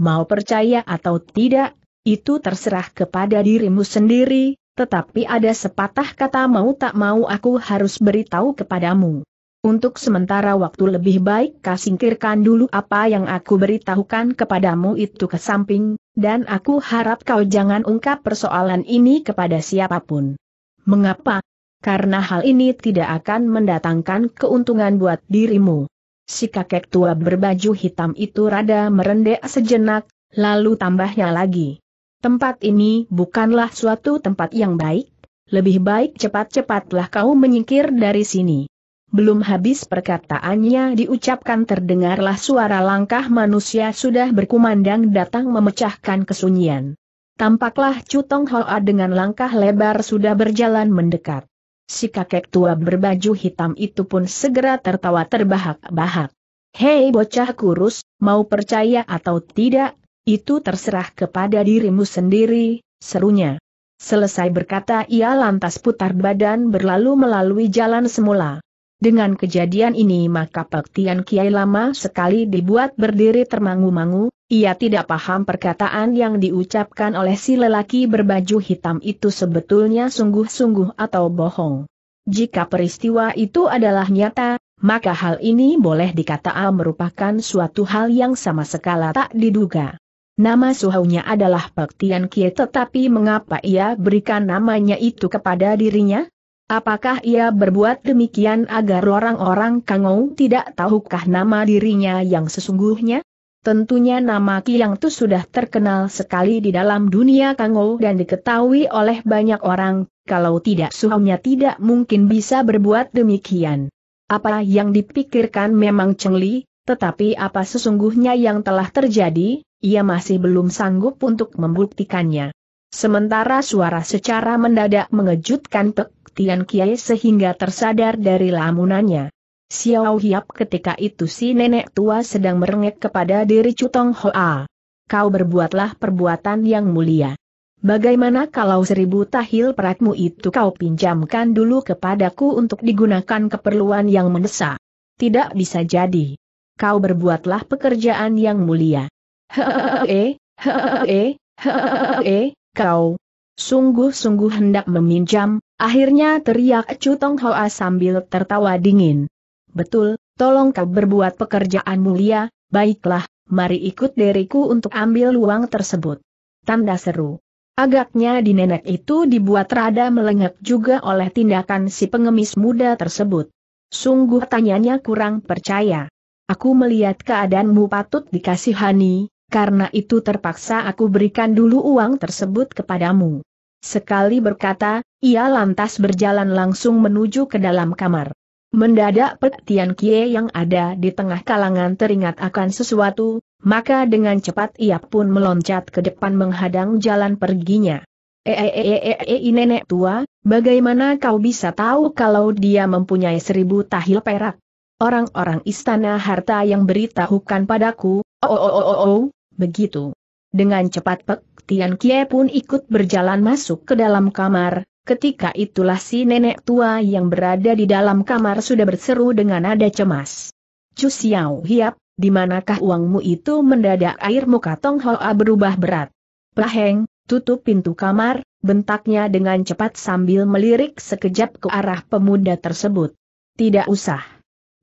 mau percaya atau tidak, itu terserah kepada dirimu sendiri, tetapi ada sepatah kata mau tak mau aku harus beritahu kepadamu. Untuk sementara waktu lebih baik kasingkirkan dulu apa yang aku beritahukan kepadamu itu ke samping, dan aku harap kau jangan ungkap persoalan ini kepada siapapun. Mengapa? Karena hal ini tidak akan mendatangkan keuntungan buat dirimu. Si kakek tua berbaju hitam itu rada merendek sejenak, lalu tambahnya lagi. Tempat ini bukanlah suatu tempat yang baik, lebih baik cepat-cepatlah kau menyingkir dari sini. Belum habis perkataannya diucapkan terdengarlah suara langkah manusia sudah berkumandang datang memecahkan kesunyian. Tampaklah Cutong Hoa dengan langkah lebar sudah berjalan mendekat. Si kakek tua berbaju hitam itu pun segera tertawa terbahak-bahak. Hei bocah kurus, mau percaya atau tidak, itu terserah kepada dirimu sendiri, serunya. Selesai berkata ia lantas putar badan berlalu melalui jalan semula. Dengan kejadian ini maka Pektian Kiai lama sekali dibuat berdiri termangu-mangu, ia tidak paham perkataan yang diucapkan oleh si lelaki berbaju hitam itu sebetulnya sungguh-sungguh atau bohong. Jika peristiwa itu adalah nyata, maka hal ini boleh dikatakan merupakan suatu hal yang sama sekali tak diduga. Nama suhunya adalah Pek Tian Kie tetapi mengapa ia berikan namanya itu kepada dirinya? Apakah ia berbuat demikian agar orang-orang Kangou tidak tahukah nama dirinya yang sesungguhnya? Tentunya nama Kiang Tu sudah terkenal sekali di dalam dunia Kangou dan diketahui oleh banyak orang, kalau tidak suhunya tidak mungkin bisa berbuat demikian. Apa yang dipikirkan memang cengli, tetapi apa sesungguhnya yang telah terjadi, ia masih belum sanggup untuk membuktikannya. Sementara suara secara mendadak mengejutkan Pek Tian Kiai sehingga tersadar dari lamunannya. Xiao Hiap ketika itu si nenek tua sedang merengek kepada diri Cutong Hoa. Kau berbuatlah perbuatan yang mulia. Bagaimana kalau seribu tahil peratmu itu kau pinjamkan dulu kepadaku untuk digunakan keperluan yang mendesak? Tidak bisa jadi. Kau berbuatlah pekerjaan yang mulia. Hehehe, hehehe, hehehe, kau. Sungguh-sungguh hendak meminjam, akhirnya teriak Cutong Hoa sambil tertawa dingin. Betul, tolong kau berbuat pekerjaan mulia, baiklah, mari ikut deriku untuk ambil uang tersebut. Tanda seru. Agaknya di nenek itu dibuat rada melengak juga oleh tindakan si pengemis muda tersebut. Sungguh tanyanya kurang percaya. Aku melihat keadaanmu patut dikasihani, karena itu terpaksa aku berikan dulu uang tersebut kepadamu. Sekali berkata, ia lantas berjalan langsung menuju ke dalam kamar. Mendadak petian Kie yang ada di tengah kalangan teringat akan sesuatu, maka dengan cepat ia pun meloncat ke depan menghadang jalan perginya. Eeeeeei eh, eh, eh, nenek tua, bagaimana kau bisa tahu kalau dia mempunyai seribu tahil perak? Orang-orang istana harta yang beritahukan padaku, oh oh oh oh oh, oh begitu. Dengan cepat Pek Tian Kie pun ikut berjalan masuk ke dalam kamar, Ketika itulah si nenek tua yang berada di dalam kamar sudah berseru dengan nada cemas. Cu Xiao Hiap, di manakah uangmu itu mendadak air muka Tong Hoa berubah berat. Paheng, tutup pintu kamar, bentaknya dengan cepat sambil melirik sekejap ke arah pemuda tersebut. Tidak usah.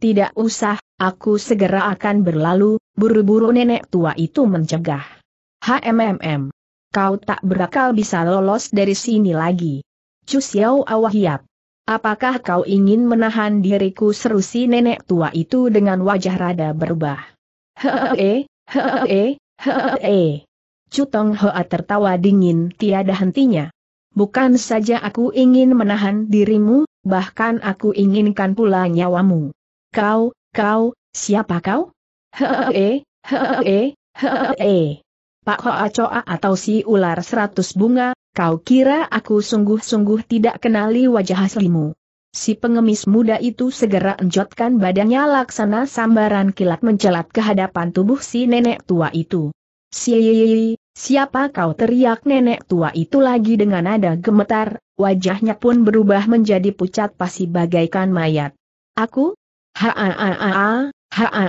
Tidak usah, aku segera akan berlalu, buru-buru nenek tua itu mencegah. HMMM. Kau tak berakal bisa lolos dari sini lagi. Chu Xiao Awahiap. Apakah kau ingin menahan diriku seru si nenek tua itu dengan wajah rada berubah? Hehehe, hehehe, hehehe. Chu Tong Hoa tertawa dingin tiada hentinya. Bukan saja aku ingin menahan dirimu, bahkan aku inginkan pula nyawamu. Kau, kau, siapa kau? Hehehe, hehehe, hehehe. Pak Hoa Coa atau si ular seratus bunga, Kau kira aku sungguh-sungguh tidak kenali wajah aslimu. Si pengemis muda itu segera enjotkan badannya laksana sambaran kilat mencelat ke hadapan tubuh si nenek tua itu. Si siapa kau teriak nenek tua itu lagi dengan nada gemetar, wajahnya pun berubah menjadi pucat pasi bagaikan mayat. Aku? Ha ha ha ha ha ha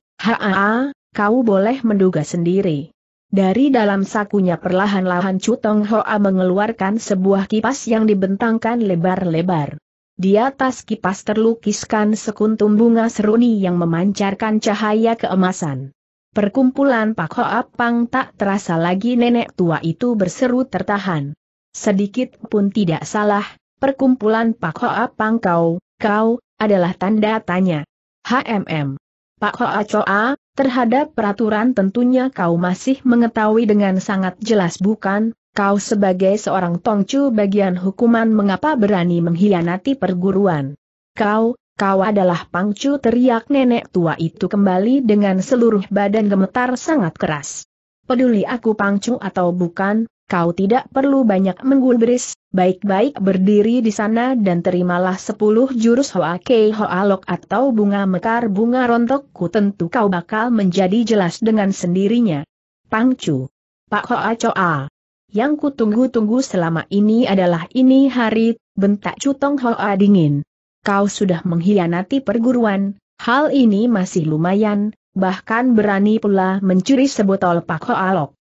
ha ha ha kau boleh menduga sendiri. Dari dalam sakunya perlahan-lahan Cutong Hoa mengeluarkan sebuah kipas yang dibentangkan lebar-lebar. Di atas kipas terlukiskan sekuntum bunga seruni yang memancarkan cahaya keemasan. Perkumpulan Pak Hoa Pang tak terasa lagi nenek tua itu berseru tertahan. Sedikit pun tidak salah, perkumpulan Pak Hoa Pang kau, kau, adalah tanda tanya. HMM. Pak Hoa Choa, Terhadap peraturan tentunya kau masih mengetahui dengan sangat jelas bukan, kau sebagai seorang tongcu bagian hukuman mengapa berani mengkhianati perguruan. Kau, kau adalah pangcu teriak nenek tua itu kembali dengan seluruh badan gemetar sangat keras. Peduli aku pangcu atau bukan, kau tidak perlu banyak menggulbris, baik-baik berdiri di sana dan terimalah sepuluh jurus Hoa Kei Hoa Lok atau bunga mekar bunga rontokku tentu kau bakal menjadi jelas dengan sendirinya. Pangcu. Pak Hoa Choa. Yang ku tunggu-tunggu selama ini adalah ini hari, bentak Cutong Hoa dingin. Kau sudah mengkhianati perguruan, hal ini masih lumayan, bahkan berani pula mencuri sebotol Pak Hoa Lok.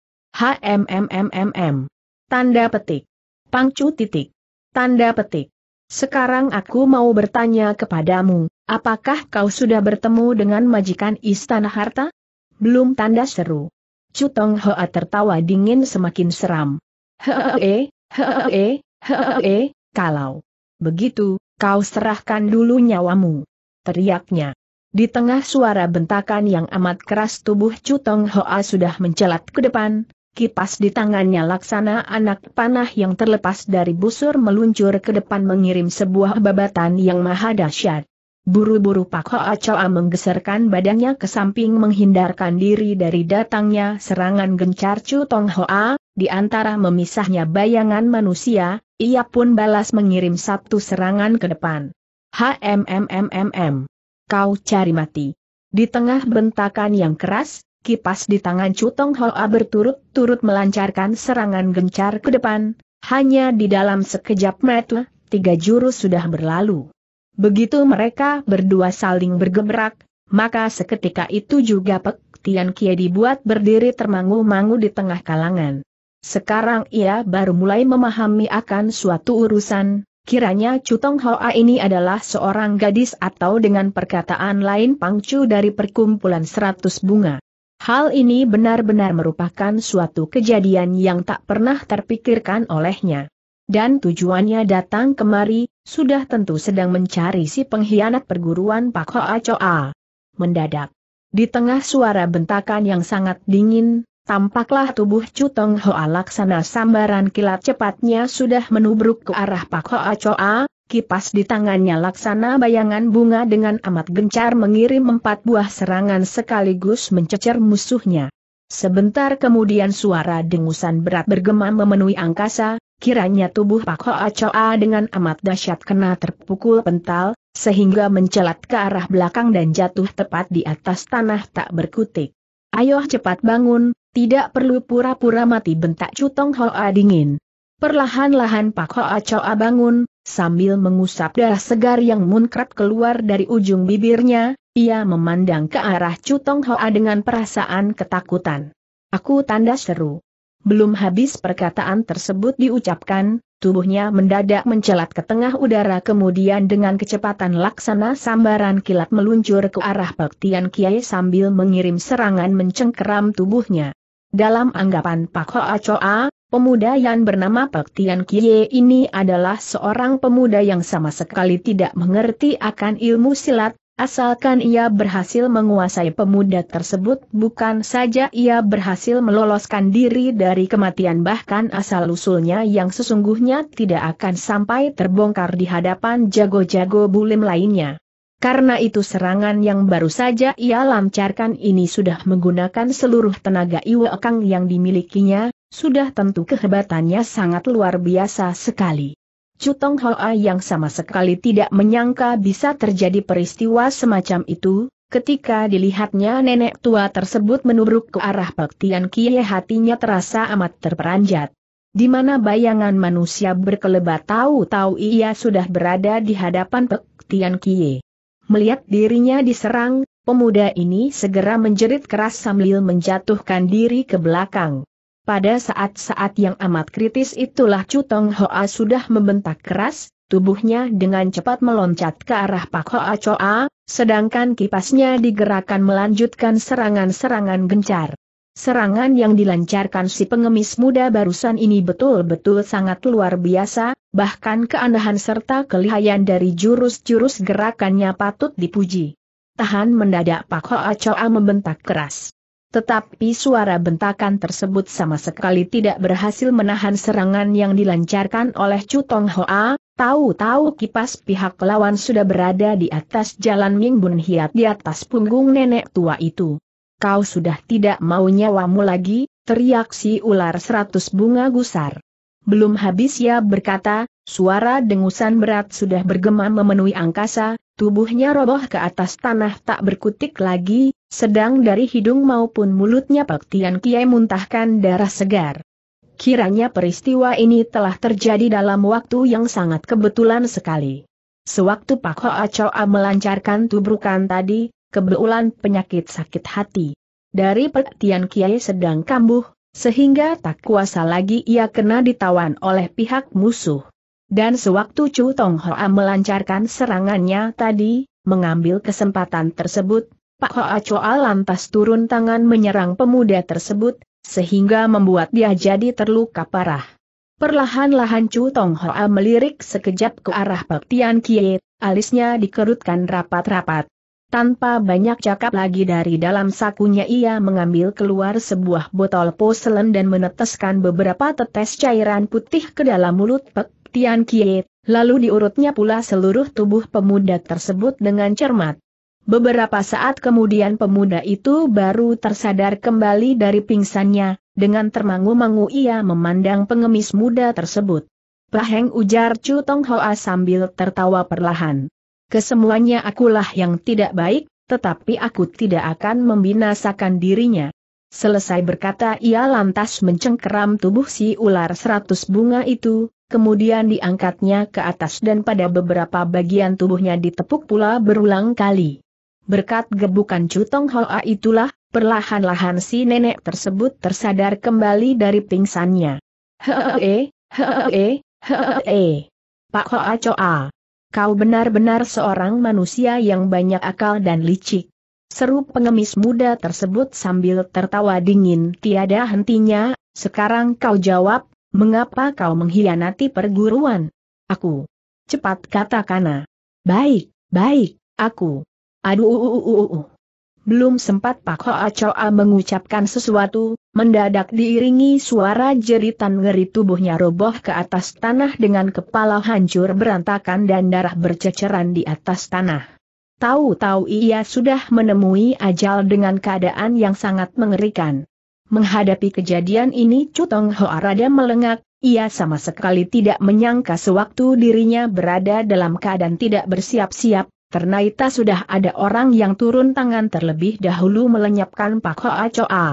HMMMMM. Tanda petik. Pangcu titik. Tanda petik. Sekarang aku mau bertanya kepadamu, apakah kau sudah bertemu dengan majikan istana harta? Belum tanda seru. Cutong Hoa tertawa dingin semakin seram. Hee, hee, hee, kalau begitu, kau serahkan dulu nyawamu. Teriaknya. Di tengah suara bentakan yang amat keras tubuh Cutong Hoa sudah mencelat ke depan, kipas di tangannya laksana anak panah yang terlepas dari busur meluncur ke depan mengirim sebuah babatan yang maha dahsyat. Buru-buru Pak Hoa Choa menggeserkan badannya ke samping menghindarkan diri dari datangnya serangan gencar Chu Tong Hoa, di antara memisahnya bayangan manusia, ia pun balas mengirim satu serangan ke depan. HMMMMM. Kau cari mati. Di tengah bentakan yang keras, kipas di tangan Cutong Hoa berturut-turut melancarkan serangan gencar ke depan, hanya di dalam sekejap mata, tiga jurus sudah berlalu. Begitu mereka berdua saling bergemerak, maka seketika itu juga Pek Tian Kie dibuat berdiri termangu-mangu di tengah kalangan. Sekarang ia baru mulai memahami akan suatu urusan, Kiranya Cutong Hoa ini adalah seorang gadis atau dengan perkataan lain pangcu dari perkumpulan seratus bunga. Hal ini benar-benar merupakan suatu kejadian yang tak pernah terpikirkan olehnya. Dan tujuannya datang kemari, sudah tentu sedang mencari si pengkhianat perguruan Pak Hoa Choa. Mendadak. Di tengah suara bentakan yang sangat dingin, tampaklah tubuh Cutong Hoa laksana sambaran kilat cepatnya sudah menubruk ke arah Pak Hoa Choa, kipas di tangannya laksana bayangan bunga dengan amat gencar mengirim empat buah serangan sekaligus mencecer musuhnya. Sebentar kemudian suara dengusan berat bergema memenuhi angkasa, kiranya tubuh Pak Hoa Choa dengan amat dahsyat kena terpukul pental, sehingga mencelat ke arah belakang dan jatuh tepat di atas tanah tak berkutik. Ayo cepat bangun, tidak perlu pura-pura mati bentak Cutong Hoa dingin. Perlahan-lahan Pak Hoa Choa bangun, sambil mengusap darah segar yang munkrat keluar dari ujung bibirnya, ia memandang ke arah Cutong Hoa dengan perasaan ketakutan. Aku tanda seru. Belum habis perkataan tersebut diucapkan, tubuhnya mendadak mencelat ke tengah udara kemudian dengan kecepatan laksana sambaran kilat meluncur ke arah Pek Tian Kiai sambil mengirim serangan mencengkeram tubuhnya. Dalam anggapan Pak Hoa Choa, Pemuda yang bernama Pak Tian Kie ini adalah seorang pemuda yang sama sekali tidak mengerti akan ilmu silat, asalkan ia berhasil menguasai pemuda tersebut bukan saja ia berhasil meloloskan diri dari kematian bahkan asal-usulnya yang sesungguhnya tidak akan sampai terbongkar di hadapan jago-jago bulim lainnya. Karena itu serangan yang baru saja ia lancarkan ini sudah menggunakan seluruh tenaga Iwe Kang yang dimilikinya, sudah tentu kehebatannya sangat luar biasa sekali. Cutong Hoa yang sama sekali tidak menyangka bisa terjadi peristiwa semacam itu, ketika dilihatnya nenek tua tersebut menubruk ke arah Pek Tian Kie hatinya terasa amat terperanjat. Di mana bayangan manusia berkelebat tahu-tahu ia sudah berada di hadapan Pek Tian Kie. Melihat dirinya diserang, pemuda ini segera menjerit keras sambil menjatuhkan diri ke belakang. Pada saat-saat yang amat kritis itulah Chu Tong Hoa sudah membentak keras, tubuhnya dengan cepat meloncat ke arah Pak Hoa Choa, sedangkan kipasnya digerakkan melanjutkan serangan-serangan gencar. Serangan yang dilancarkan si pengemis muda barusan ini betul-betul sangat luar biasa, bahkan keanehan serta kelihayan dari jurus-jurus gerakannya patut dipuji. Tahan mendadak Pak Hoa Choa membentak keras. Tetapi suara bentakan tersebut sama sekali tidak berhasil menahan serangan yang dilancarkan oleh Tong Hoa, tahu-tahu kipas pihak lawan sudah berada di atas jalan Ming Bun Hiat di atas punggung nenek tua itu. Kau sudah tidak mau nyawamu lagi, teriak si ular seratus bunga gusar. Belum habis ia berkata, suara dengusan berat sudah bergema memenuhi angkasa, tubuhnya roboh ke atas tanah tak berkutik lagi, sedang dari hidung maupun mulutnya Pak Tian Kiai muntahkan darah segar. Kiranya peristiwa ini telah terjadi dalam waktu yang sangat kebetulan sekali. Sewaktu Pak Hoa Choa melancarkan tubrukan tadi, kebetulan penyakit sakit hati. Dari Pak Tian Kiai sedang kambuh, sehingga tak kuasa lagi ia kena ditawan oleh pihak musuh. Dan sewaktu Chu Tong Hoa melancarkan serangannya tadi, mengambil kesempatan tersebut, Pak Hoa Choa lantas turun tangan menyerang pemuda tersebut, sehingga membuat dia jadi terluka parah. Perlahan-lahan Chu Tong Hoa melirik sekejap ke arah Pak Tian Kie, alisnya dikerutkan rapat-rapat, tanpa banyak cakap lagi dari dalam sakunya ia mengambil keluar sebuah botol porselen dan meneteskan beberapa tetes cairan putih ke dalam mulut Pek Tian Kie, lalu diurutnya pula seluruh tubuh pemuda tersebut dengan cermat. Beberapa saat kemudian pemuda itu baru tersadar kembali dari pingsannya, dengan termangu-mangu ia memandang pengemis muda tersebut. Paheng ujar Chu Tong Hoa sambil tertawa perlahan. Kesemuanya akulah yang tidak baik, tetapi aku tidak akan membinasakan dirinya. Selesai berkata ia lantas mencengkeram tubuh si ular seratus bunga itu, kemudian diangkatnya ke atas dan pada beberapa bagian tubuhnya ditepuk pula berulang kali. Berkat gebukan Cutong Hoa itulah, perlahan-lahan si nenek tersebut tersadar kembali dari pingsannya. Hee, hee, hee, Pak Hoa Choa. Kau benar-benar seorang manusia yang banyak akal dan licik. Seru pengemis muda tersebut sambil tertawa dingin tiada hentinya, sekarang kau jawab, mengapa kau mengkhianati perguruan? Aku. Cepat katakan. Baik, baik, aku. Aduh, uh, uh, uh, uh. uh. Belum sempat Pak Hoa Choa mengucapkan sesuatu, mendadak diiringi suara jeritan ngeri tubuhnya roboh ke atas tanah dengan kepala hancur berantakan dan darah berceceran di atas tanah. Tahu-tahu ia sudah menemui ajal dengan keadaan yang sangat mengerikan. Menghadapi kejadian ini Cutong Hoa rada melengak, ia sama sekali tidak menyangka sewaktu dirinya berada dalam keadaan tidak bersiap-siap, ternyata sudah ada orang yang turun tangan terlebih dahulu melenyapkan Pak Hoa Choa.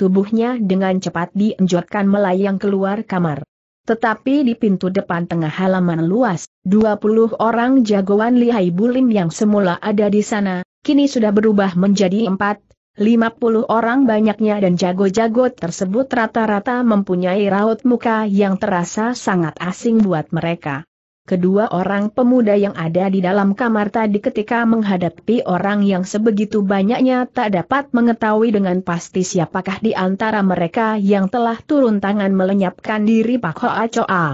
Tubuhnya dengan cepat dienjotkan melayang keluar kamar. Tetapi di pintu depan tengah halaman luas, 20 orang jagoan lihai bulim yang semula ada di sana, kini sudah berubah menjadi 4, 50 orang banyaknya dan jago-jago tersebut rata-rata mempunyai raut muka yang terasa sangat asing buat mereka kedua orang pemuda yang ada di dalam kamar tadi ketika menghadapi orang yang sebegitu banyaknya tak dapat mengetahui dengan pasti siapakah di antara mereka yang telah turun tangan melenyapkan diri Pak Hoa Choa.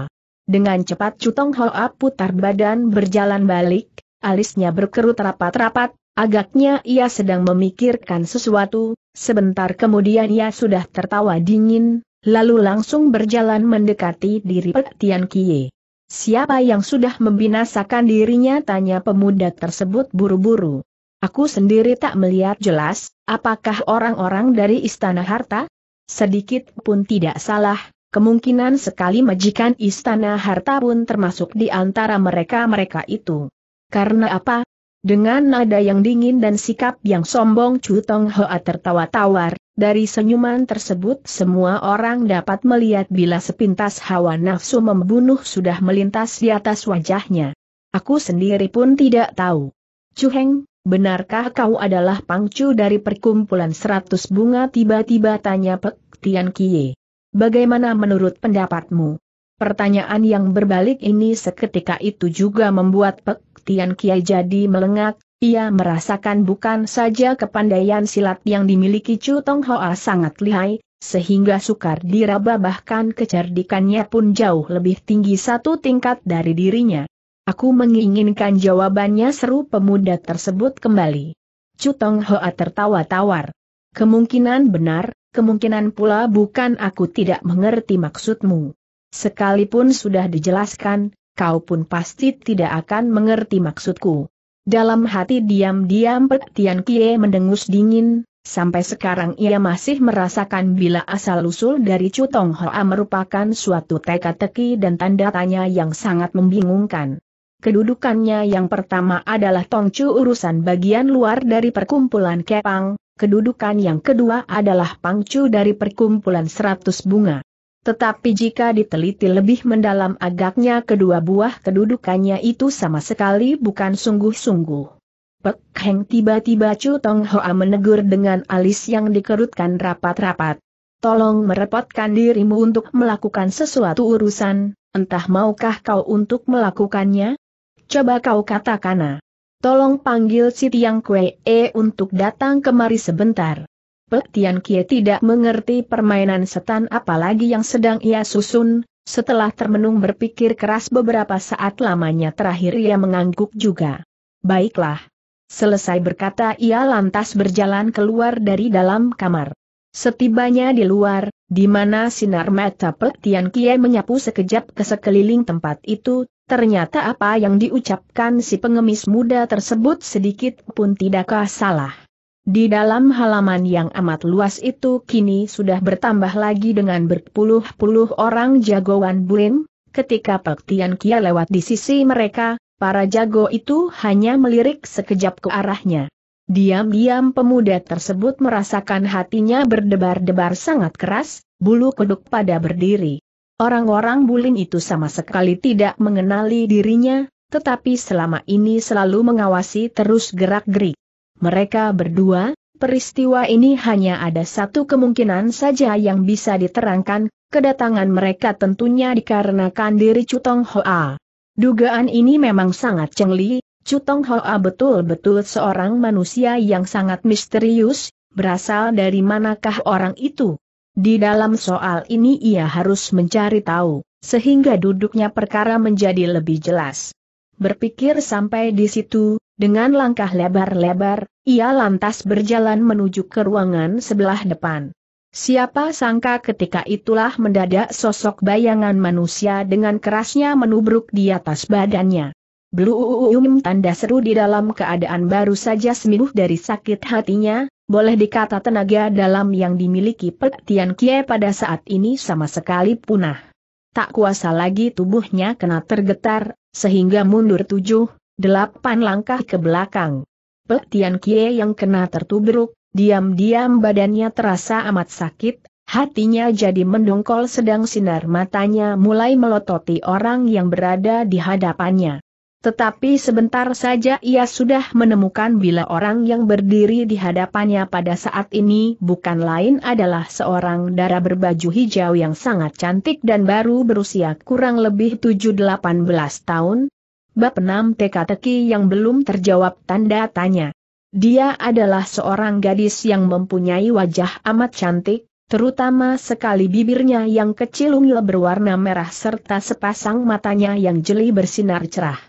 Dengan cepat Cutong Hoa putar badan berjalan balik, alisnya berkerut rapat-rapat, agaknya ia sedang memikirkan sesuatu, sebentar kemudian ia sudah tertawa dingin, lalu langsung berjalan mendekati diri Pak Tian Kie. Siapa yang sudah membinasakan dirinya tanya pemuda tersebut buru-buru. Aku sendiri tak melihat jelas, apakah orang-orang dari istana harta? Sedikit pun tidak salah, kemungkinan sekali majikan istana harta pun termasuk di antara mereka-mereka itu. Karena apa? Dengan nada yang dingin dan sikap yang sombong Chu Tong Hoa tertawa tawar, dari senyuman tersebut semua orang dapat melihat bila sepintas hawa nafsu membunuh sudah melintas di atas wajahnya. Aku sendiri pun tidak tahu. Chu Heng, benarkah kau adalah pangcu dari perkumpulan seratus bunga tiba-tiba tanya Pek Tian Kie. Bagaimana menurut pendapatmu? Pertanyaan yang berbalik ini seketika itu juga membuat Pek Tian Kie jadi melengak, ia merasakan bukan saja kepandaian silat yang dimiliki Chu Tong Hoa sangat lihai, sehingga sukar diraba bahkan kecerdikannya pun jauh lebih tinggi satu tingkat dari dirinya. Aku menginginkan jawabannya seru pemuda tersebut kembali. Chu Tong Hoa tertawa tawar. Kemungkinan benar, kemungkinan pula bukan aku tidak mengerti maksudmu. Sekalipun sudah dijelaskan, kau pun pasti tidak akan mengerti maksudku. Dalam hati diam-diam Tian Kie mendengus dingin, sampai sekarang ia masih merasakan bila asal-usul dari tong Hoa merupakan suatu teka-teki dan tanda tanya yang sangat membingungkan. Kedudukannya yang pertama adalah Tongcu urusan bagian luar dari perkumpulan Kepang, kedudukan yang kedua adalah Pangcu dari perkumpulan seratus bunga. Tetapi jika diteliti lebih mendalam agaknya kedua buah kedudukannya itu sama sekali bukan sungguh-sungguh. Pek Heng tiba-tiba Chu Tong Hoa menegur dengan alis yang dikerutkan rapat-rapat. Tolong merepotkan dirimu untuk melakukan sesuatu urusan, entah maukah kau untuk melakukannya? Coba kau katakan. Tolong panggil si Tiang Kue untuk datang kemari sebentar. Pek Tian Kie tidak mengerti permainan setan apalagi yang sedang ia susun, setelah termenung berpikir keras beberapa saat lamanya terakhir ia mengangguk juga. Baiklah. Selesai berkata ia lantas berjalan keluar dari dalam kamar. Setibanya di luar, di mana sinar mata Pek Tian Kie menyapu sekejap ke sekeliling tempat itu, ternyata apa yang diucapkan si pengemis muda tersebut sedikit pun tidakkah salah. Di dalam halaman yang amat luas itu kini sudah bertambah lagi dengan berpuluh-puluh orang jagoan Buin, ketika Pek Kia lewat di sisi mereka, para jago itu hanya melirik sekejap ke arahnya. Diam-diam pemuda tersebut merasakan hatinya berdebar-debar sangat keras, bulu kuduk pada berdiri. Orang-orang Bulin itu sama sekali tidak mengenali dirinya, tetapi selama ini selalu mengawasi terus gerak-gerik. Mereka berdua, peristiwa ini hanya ada satu kemungkinan saja yang bisa diterangkan, kedatangan mereka tentunya dikarenakan diri Cutong Hoa. Dugaan ini memang sangat cengli, Cutong Hoa betul-betul seorang manusia yang sangat misterius, berasal dari manakah orang itu? Di dalam soal ini ia harus mencari tahu, sehingga duduknya perkara menjadi lebih jelas. Berpikir sampai di situ, dengan langkah lebar-lebar, ia lantas berjalan menuju ke ruangan sebelah depan. Siapa sangka ketika itulah mendadak sosok bayangan manusia dengan kerasnya menubruk di atas badannya. Bluum tanda seru di dalam keadaan baru saja sembuh dari sakit hatinya, boleh dikata tenaga dalam yang dimiliki Petian Kie pada saat ini sama sekali punah. Tak kuasa lagi tubuhnya kena tergetar, sehingga mundur tujuh, delapan langkah ke belakang. Pek Tian Kie yang kena tertubruk, diam-diam badannya terasa amat sakit, hatinya jadi mendongkol sedang sinar matanya mulai melototi orang yang berada di hadapannya. Tetapi sebentar saja ia sudah menemukan bila orang yang berdiri di hadapannya pada saat ini bukan lain adalah seorang dara berbaju hijau yang sangat cantik dan baru berusia kurang lebih 7-18 tahun. Bab 6 teka-teki yang belum terjawab tanda tanya. Dia adalah seorang gadis yang mempunyai wajah amat cantik, terutama sekali bibirnya yang kecil ungil berwarna merah serta sepasang matanya yang jeli bersinar cerah.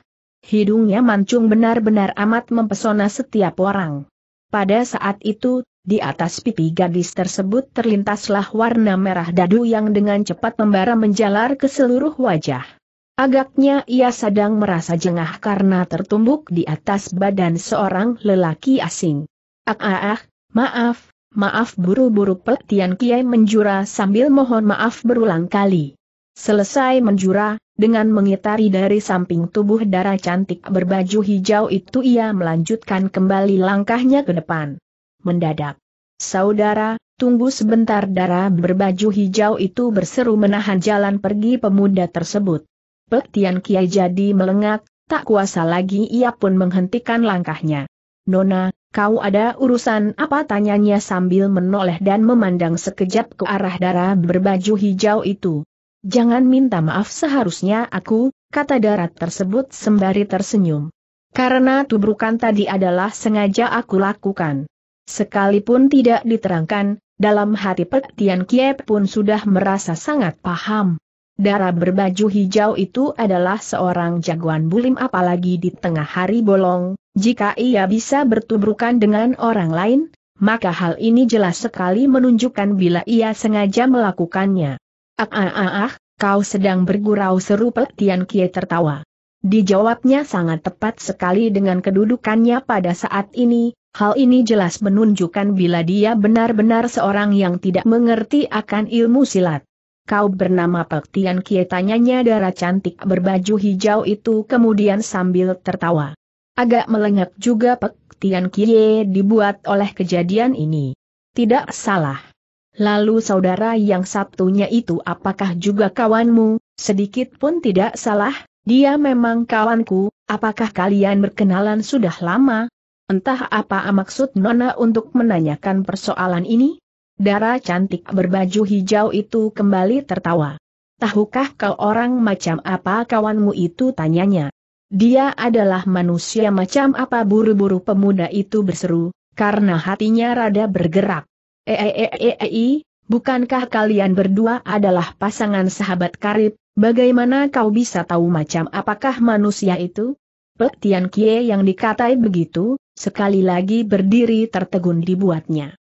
Hidungnya mancung benar-benar amat mempesona setiap orang. Pada saat itu, di atas pipi gadis tersebut terlintaslah warna merah dadu yang dengan cepat membara menjalar ke seluruh wajah. Agaknya ia sedang merasa jengah karena tertumbuk di atas badan seorang lelaki asing. Ah ah, ah maaf, maaf buru-buru pelatihan Kiai menjura sambil mohon maaf berulang kali. Selesai menjura, dengan mengitari dari samping tubuh darah cantik berbaju hijau itu ia melanjutkan kembali langkahnya ke depan. Mendadak. Saudara, tunggu sebentar darah berbaju hijau itu berseru menahan jalan pergi pemuda tersebut. Petian Kiai jadi melengak, tak kuasa lagi ia pun menghentikan langkahnya. Nona, kau ada urusan apa tanyanya sambil menoleh dan memandang sekejap ke arah darah berbaju hijau itu. Jangan minta maaf seharusnya aku, kata darat tersebut sembari tersenyum. Karena tubrukan tadi adalah sengaja aku lakukan. Sekalipun tidak diterangkan, dalam hati Petian Kiep pun sudah merasa sangat paham. Darah berbaju hijau itu adalah seorang jagoan bulim apalagi di tengah hari bolong, jika ia bisa bertubrukan dengan orang lain, maka hal ini jelas sekali menunjukkan bila ia sengaja melakukannya. Ah ah ah ah, kau sedang bergurau seru Pek Tian Kie tertawa. Dijawabnya sangat tepat sekali dengan kedudukannya pada saat ini, hal ini jelas menunjukkan bila dia benar-benar seorang yang tidak mengerti akan ilmu silat. Kau bernama Pek Tian Kie tanyanya darah cantik berbaju hijau itu kemudian sambil tertawa. Agak melengak juga Pek Tian Kie dibuat oleh kejadian ini. Tidak salah. Lalu saudara yang satunya itu apakah juga kawanmu? Sedikit pun tidak salah, dia memang kawanku, apakah kalian berkenalan sudah lama? Entah apa maksud Nona untuk menanyakan persoalan ini? Dara cantik berbaju hijau itu kembali tertawa. Tahukah kau orang macam apa kawanmu itu tanyanya? Dia adalah manusia macam apa buru-buru pemuda itu berseru, karena hatinya rada bergerak. Ei, eh, eh, eh, bukankah kalian berdua adalah pasangan sahabat karib, bagaimana kau bisa tahu macam apakah manusia itu? Petian Kie yang dikatai begitu, sekali lagi berdiri tertegun dibuatnya.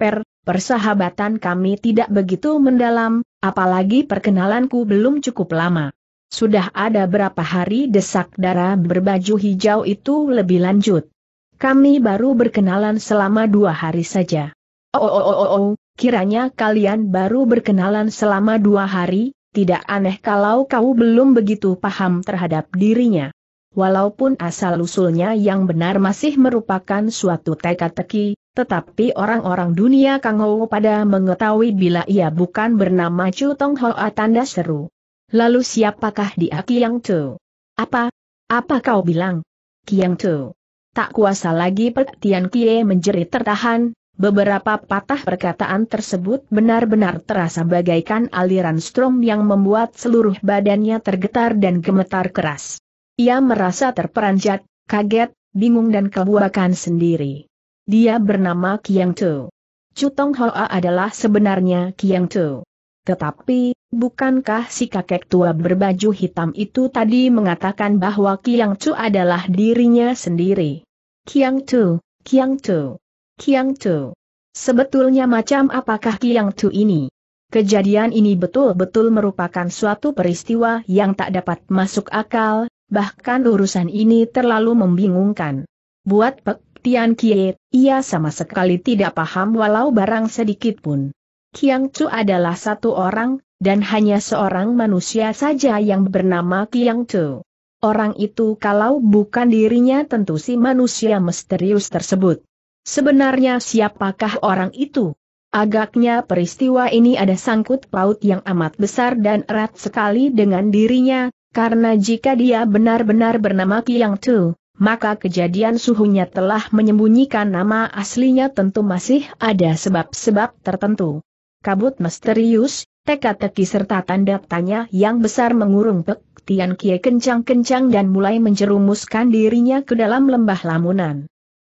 Per, persahabatan kami tidak begitu mendalam, apalagi perkenalanku belum cukup lama. Sudah ada berapa hari desak darah berbaju hijau itu lebih lanjut. Kami baru berkenalan selama dua hari saja. Oh, oh, oh, oh, oh, kiranya kalian baru berkenalan selama dua hari, tidak aneh kalau kau belum begitu paham terhadap dirinya. Walaupun asal-usulnya yang benar masih merupakan suatu teka-teki, tetapi orang-orang dunia Kang Ho pada mengetahui bila ia bukan bernama Chu Tong Hoa ah, tanda seru. Lalu siapakah dia Kiang Tu? Apa? Apa kau bilang? Kiang Tu? Tak kuasa lagi Tian Kie menjerit tertahan, Beberapa patah perkataan tersebut benar-benar terasa bagaikan aliran strom yang membuat seluruh badannya tergetar dan gemetar keras. Ia merasa terperanjat, kaget, bingung dan kebuakan sendiri. Dia bernama Kiang Tu. Cutong Hoa adalah sebenarnya Kiang Tu. Tetapi, bukankah si kakek tua berbaju hitam itu tadi mengatakan bahwa Kiang Tu adalah dirinya sendiri? Kiang Tu, Kiang Tu. Kiang Tu. Sebetulnya macam apakah Kiang Tu ini? Kejadian ini betul-betul merupakan suatu peristiwa yang tak dapat masuk akal, bahkan urusan ini terlalu membingungkan. Buat Pek Tian Kie, ia sama sekali tidak paham walau barang sedikit pun. Kiang Chu adalah satu orang, dan hanya seorang manusia saja yang bernama Kiang Chu. Orang itu kalau bukan dirinya tentu si manusia misterius tersebut sebenarnya siapakah orang itu? Agaknya peristiwa ini ada sangkut paut yang amat besar dan erat sekali dengan dirinya, karena jika dia benar-benar bernama Kiang Tu, maka kejadian suhunya telah menyembunyikan nama aslinya tentu masih ada sebab-sebab tertentu. Kabut misterius, teka-teki serta tanda tanya yang besar mengurung Pek Tian Kie kencang-kencang dan mulai menjerumuskan dirinya ke dalam lembah lamunan.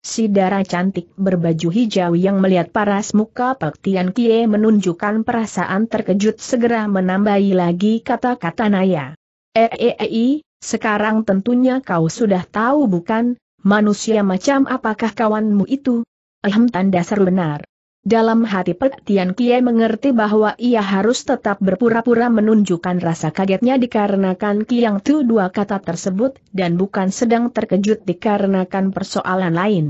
Si darah cantik berbaju hijau yang melihat paras muka Pak Tian Kie menunjukkan perasaan terkejut segera menambahi lagi kata-kata Naya. eh, eh, eh, eh sekarang tentunya kau sudah tahu bukan, manusia macam apakah kawanmu itu? Ehem tanda seru benar. Dalam hati Pek Tian Kie mengerti bahwa ia harus tetap berpura-pura menunjukkan rasa kagetnya dikarenakan Kiang Tu dua kata tersebut dan bukan sedang terkejut dikarenakan persoalan lain.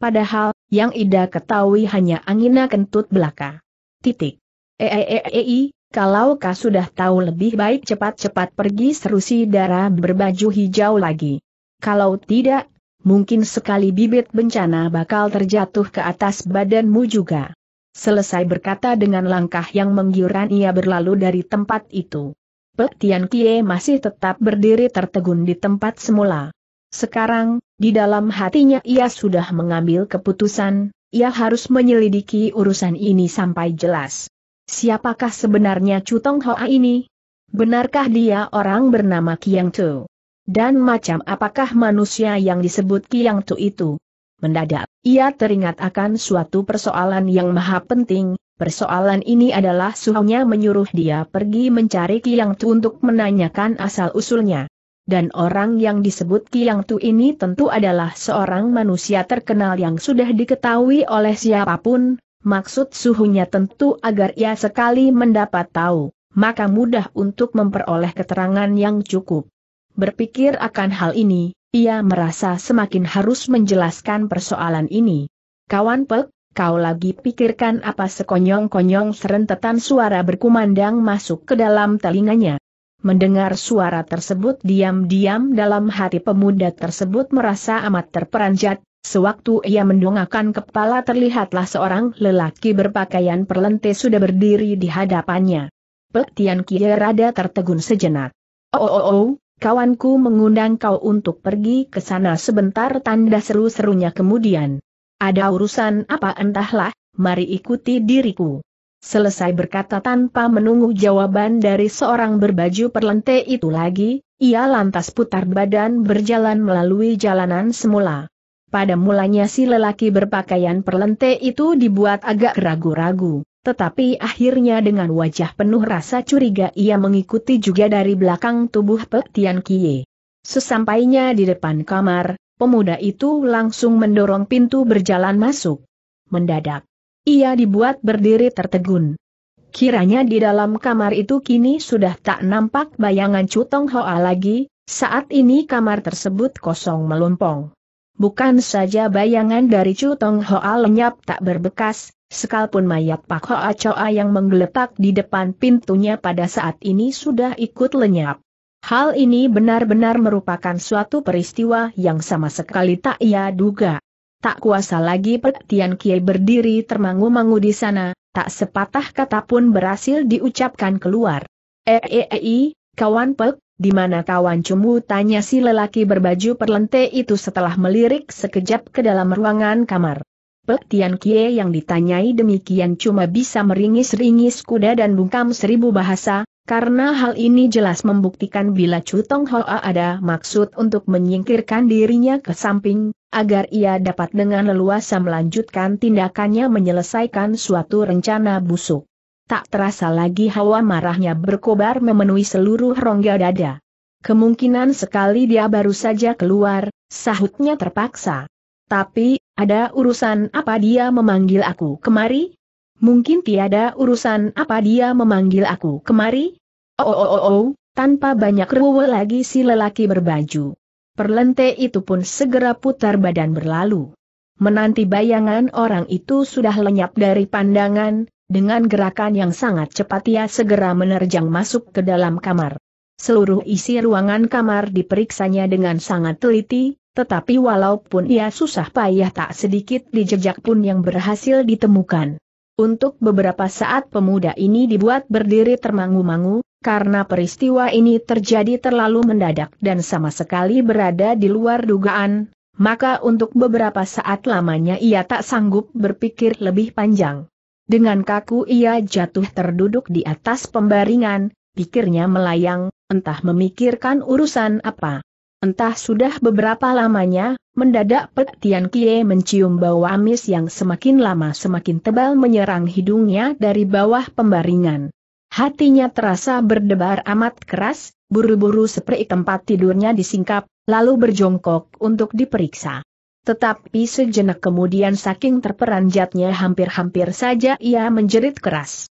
Padahal, yang Ida ketahui hanya angina kentut belaka. Titik. Eeeei, kalau kau sudah tahu lebih baik cepat-cepat pergi seru si darah berbaju hijau lagi. Kalau tidak, mungkin sekali bibit bencana bakal terjatuh ke atas badanmu juga. Selesai berkata dengan langkah yang menggiurkan ia berlalu dari tempat itu. Pek Tian Kie masih tetap berdiri tertegun di tempat semula. Sekarang, di dalam hatinya ia sudah mengambil keputusan, ia harus menyelidiki urusan ini sampai jelas. Siapakah sebenarnya Chu Tong Hoa ini? Benarkah dia orang bernama Kiang Tu? Dan macam apakah manusia yang disebut Kiang Tu itu? Mendadak, ia teringat akan suatu persoalan yang maha penting, persoalan ini adalah suhunya menyuruh dia pergi mencari Kiang Tu untuk menanyakan asal-usulnya. Dan orang yang disebut Kiang Tu ini tentu adalah seorang manusia terkenal yang sudah diketahui oleh siapapun, maksud suhunya tentu agar ia sekali mendapat tahu, maka mudah untuk memperoleh keterangan yang cukup. Berpikir akan hal ini, ia merasa semakin harus menjelaskan persoalan ini. Kawan Pek, kau lagi pikirkan apa sekonyong-konyong serentetan suara berkumandang masuk ke dalam telinganya. Mendengar suara tersebut diam-diam dalam hati pemuda tersebut merasa amat terperanjat, sewaktu ia mendongakkan kepala terlihatlah seorang lelaki berpakaian perlente sudah berdiri di hadapannya. Tian Kie rada tertegun sejenak. Oh oh oh, oh kawanku mengundang kau untuk pergi ke sana sebentar tanda seru-serunya kemudian. Ada urusan apa entahlah, mari ikuti diriku. Selesai berkata tanpa menunggu jawaban dari seorang berbaju perlente itu lagi, ia lantas putar badan berjalan melalui jalanan semula. Pada mulanya si lelaki berpakaian perlente itu dibuat agak ragu-ragu. Tetapi akhirnya dengan wajah penuh rasa curiga ia mengikuti juga dari belakang tubuh Pek Tian Kie. Sesampainya di depan kamar, pemuda itu langsung mendorong pintu berjalan masuk. Mendadak, ia dibuat berdiri tertegun. Kiranya di dalam kamar itu kini sudah tak nampak bayangan Cutong Hoa lagi, saat ini kamar tersebut kosong melompong. Bukan saja bayangan dari Chu Tong Hoa lenyap tak berbekas, sekalipun mayat Pak Hoa Choa yang menggeletak di depan pintunya pada saat ini sudah ikut lenyap. Hal ini benar-benar merupakan suatu peristiwa yang sama sekali tak ia duga. Tak kuasa lagi petian kiai berdiri termangu-mangu di sana, tak sepatah kata pun berhasil diucapkan keluar. Eei, eh, eh, eh, kawan Pek, di mana kawan cuma tanya si lelaki berbaju perlente itu setelah melirik sekejap ke dalam ruangan kamar. Pek Tian Kie yang ditanyai demikian cuma bisa meringis-ringis kuda dan bungkam seribu bahasa, karena hal ini jelas membuktikan bila Chu Tong Hoa ada maksud untuk menyingkirkan dirinya ke samping, agar ia dapat dengan leluasa melanjutkan tindakannya menyelesaikan suatu rencana busuk. Tak terasa lagi hawa marahnya berkobar memenuhi seluruh rongga dada. Kemungkinan sekali dia baru saja keluar, sahutnya terpaksa. Tapi, ada urusan apa dia memanggil aku kemari? Mungkin tiada urusan apa dia memanggil aku kemari? Oh oh oh oh, tanpa banyak ruwe lagi si lelaki berbaju. Perlente itu pun segera putar badan berlalu. Menanti bayangan orang itu sudah lenyap dari pandangan, dengan gerakan yang sangat cepat ia segera menerjang masuk ke dalam kamar. Seluruh isi ruangan kamar diperiksanya dengan sangat teliti, tetapi walaupun ia susah payah tak sedikit jejak pun yang berhasil ditemukan. Untuk beberapa saat pemuda ini dibuat berdiri termangu-mangu, karena peristiwa ini terjadi terlalu mendadak dan sama sekali berada di luar dugaan, maka untuk beberapa saat lamanya ia tak sanggup berpikir lebih panjang. Dengan kaku ia jatuh terduduk di atas pembaringan, pikirnya melayang, entah memikirkan urusan apa. Entah sudah beberapa lamanya, mendadak Pek Tian Kie mencium bau amis yang semakin lama semakin tebal menyerang hidungnya dari bawah pembaringan. Hatinya terasa berdebar amat keras, buru-buru seperti tempat tidurnya disingkap, lalu berjongkok untuk diperiksa. Tetapi sejenak kemudian saking terperanjatnya hampir-hampir saja ia menjerit keras.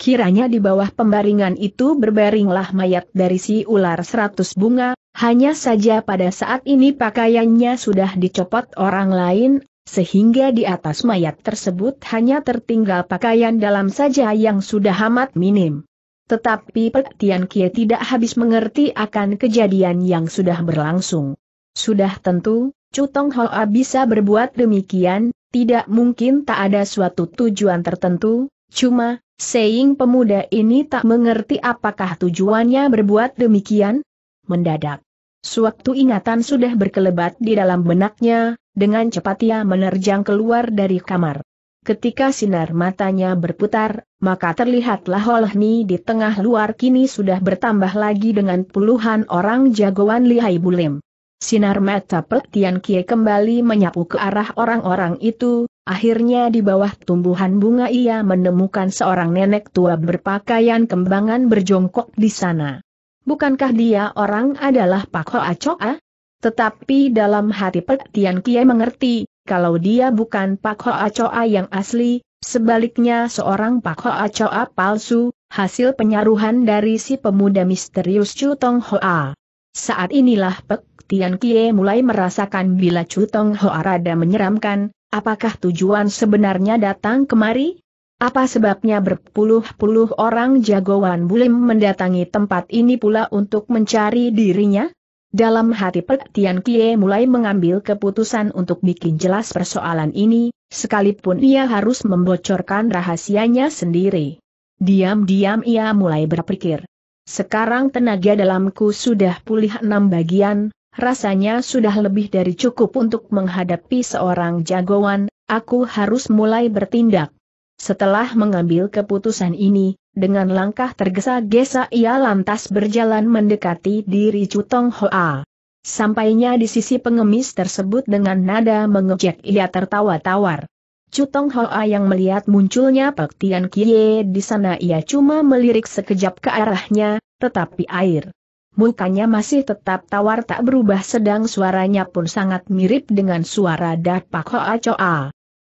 Kiranya di bawah pembaringan itu berbaringlah mayat dari si ular seratus bunga, hanya saja pada saat ini pakaiannya sudah dicopot orang lain, sehingga di atas mayat tersebut hanya tertinggal pakaian dalam saja yang sudah amat minim. Tetapi Petian Kie tidak habis mengerti akan kejadian yang sudah berlangsung. Sudah tentu, Cutong Tong Hoa bisa berbuat demikian, tidak mungkin tak ada suatu tujuan tertentu, cuma, Seing pemuda ini tak mengerti apakah tujuannya berbuat demikian? Mendadak. Suatu ingatan sudah berkelebat di dalam benaknya, dengan cepat ia menerjang keluar dari kamar. Ketika sinar matanya berputar, maka terlihatlah Holhni di tengah luar kini sudah bertambah lagi dengan puluhan orang jagoan lihai bulim. Sinar mata Pek Tian Kie kembali menyapu ke arah orang-orang itu, akhirnya di bawah tumbuhan bunga ia menemukan seorang nenek tua berpakaian kembangan berjongkok di sana. Bukankah dia orang adalah Pak Hoa Choa? Ah? Tetapi dalam hati Pek Tian Kie mengerti, kalau dia bukan Pak Hoa Choa yang asli, sebaliknya seorang Pak Hoa Choa palsu, hasil penyaruhan dari si pemuda misterius Chu Tong Hoa. Saat inilah Pek Tian Kie mulai merasakan bila Chu Tong Ho Arada menyeramkan, apakah tujuan sebenarnya datang kemari? Apa sebabnya berpuluh-puluh orang jagoan bulim mendatangi tempat ini pula untuk mencari dirinya? Dalam hati Pek Tian Kie mulai mengambil keputusan untuk bikin jelas persoalan ini, sekalipun ia harus membocorkan rahasianya sendiri. Diam-diam ia mulai berpikir. Sekarang tenaga dalamku sudah pulih enam bagian, rasanya sudah lebih dari cukup untuk menghadapi seorang jagoan, aku harus mulai bertindak. Setelah mengambil keputusan ini, dengan langkah tergesa-gesa ia lantas berjalan mendekati diri Cutong Hoa. Sampainya di sisi pengemis tersebut dengan nada mengejek ia tertawa tawar. Cutong Hoa yang melihat munculnya Pek Tian Kie di sana ia cuma melirik sekejap ke arahnya, tetapi air mukanya masih tetap tawar tak berubah sedang suaranya pun sangat mirip dengan suara Dapak Hoa Choa.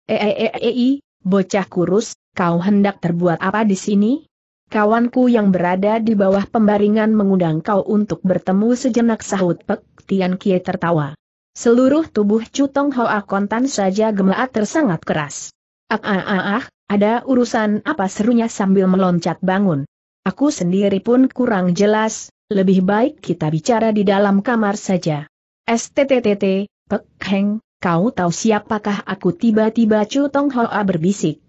Eeeei, bocah kurus, kau hendak terbuat apa di sini? Kawanku yang berada di bawah pembaringan mengundang kau untuk bertemu sejenak sahut Pek Tian Kie tertawa. Seluruh tubuh Cutong Hoa kontan saja gemaat tersangat keras. Ah ah ah ah, ada urusan apa serunya sambil meloncat bangun. Aku sendiri pun kurang jelas, lebih baik kita bicara di dalam kamar saja. STTTT, Pek Heng, kau tahu siapakah aku tiba-tiba Chu Tong Hoa berbisik.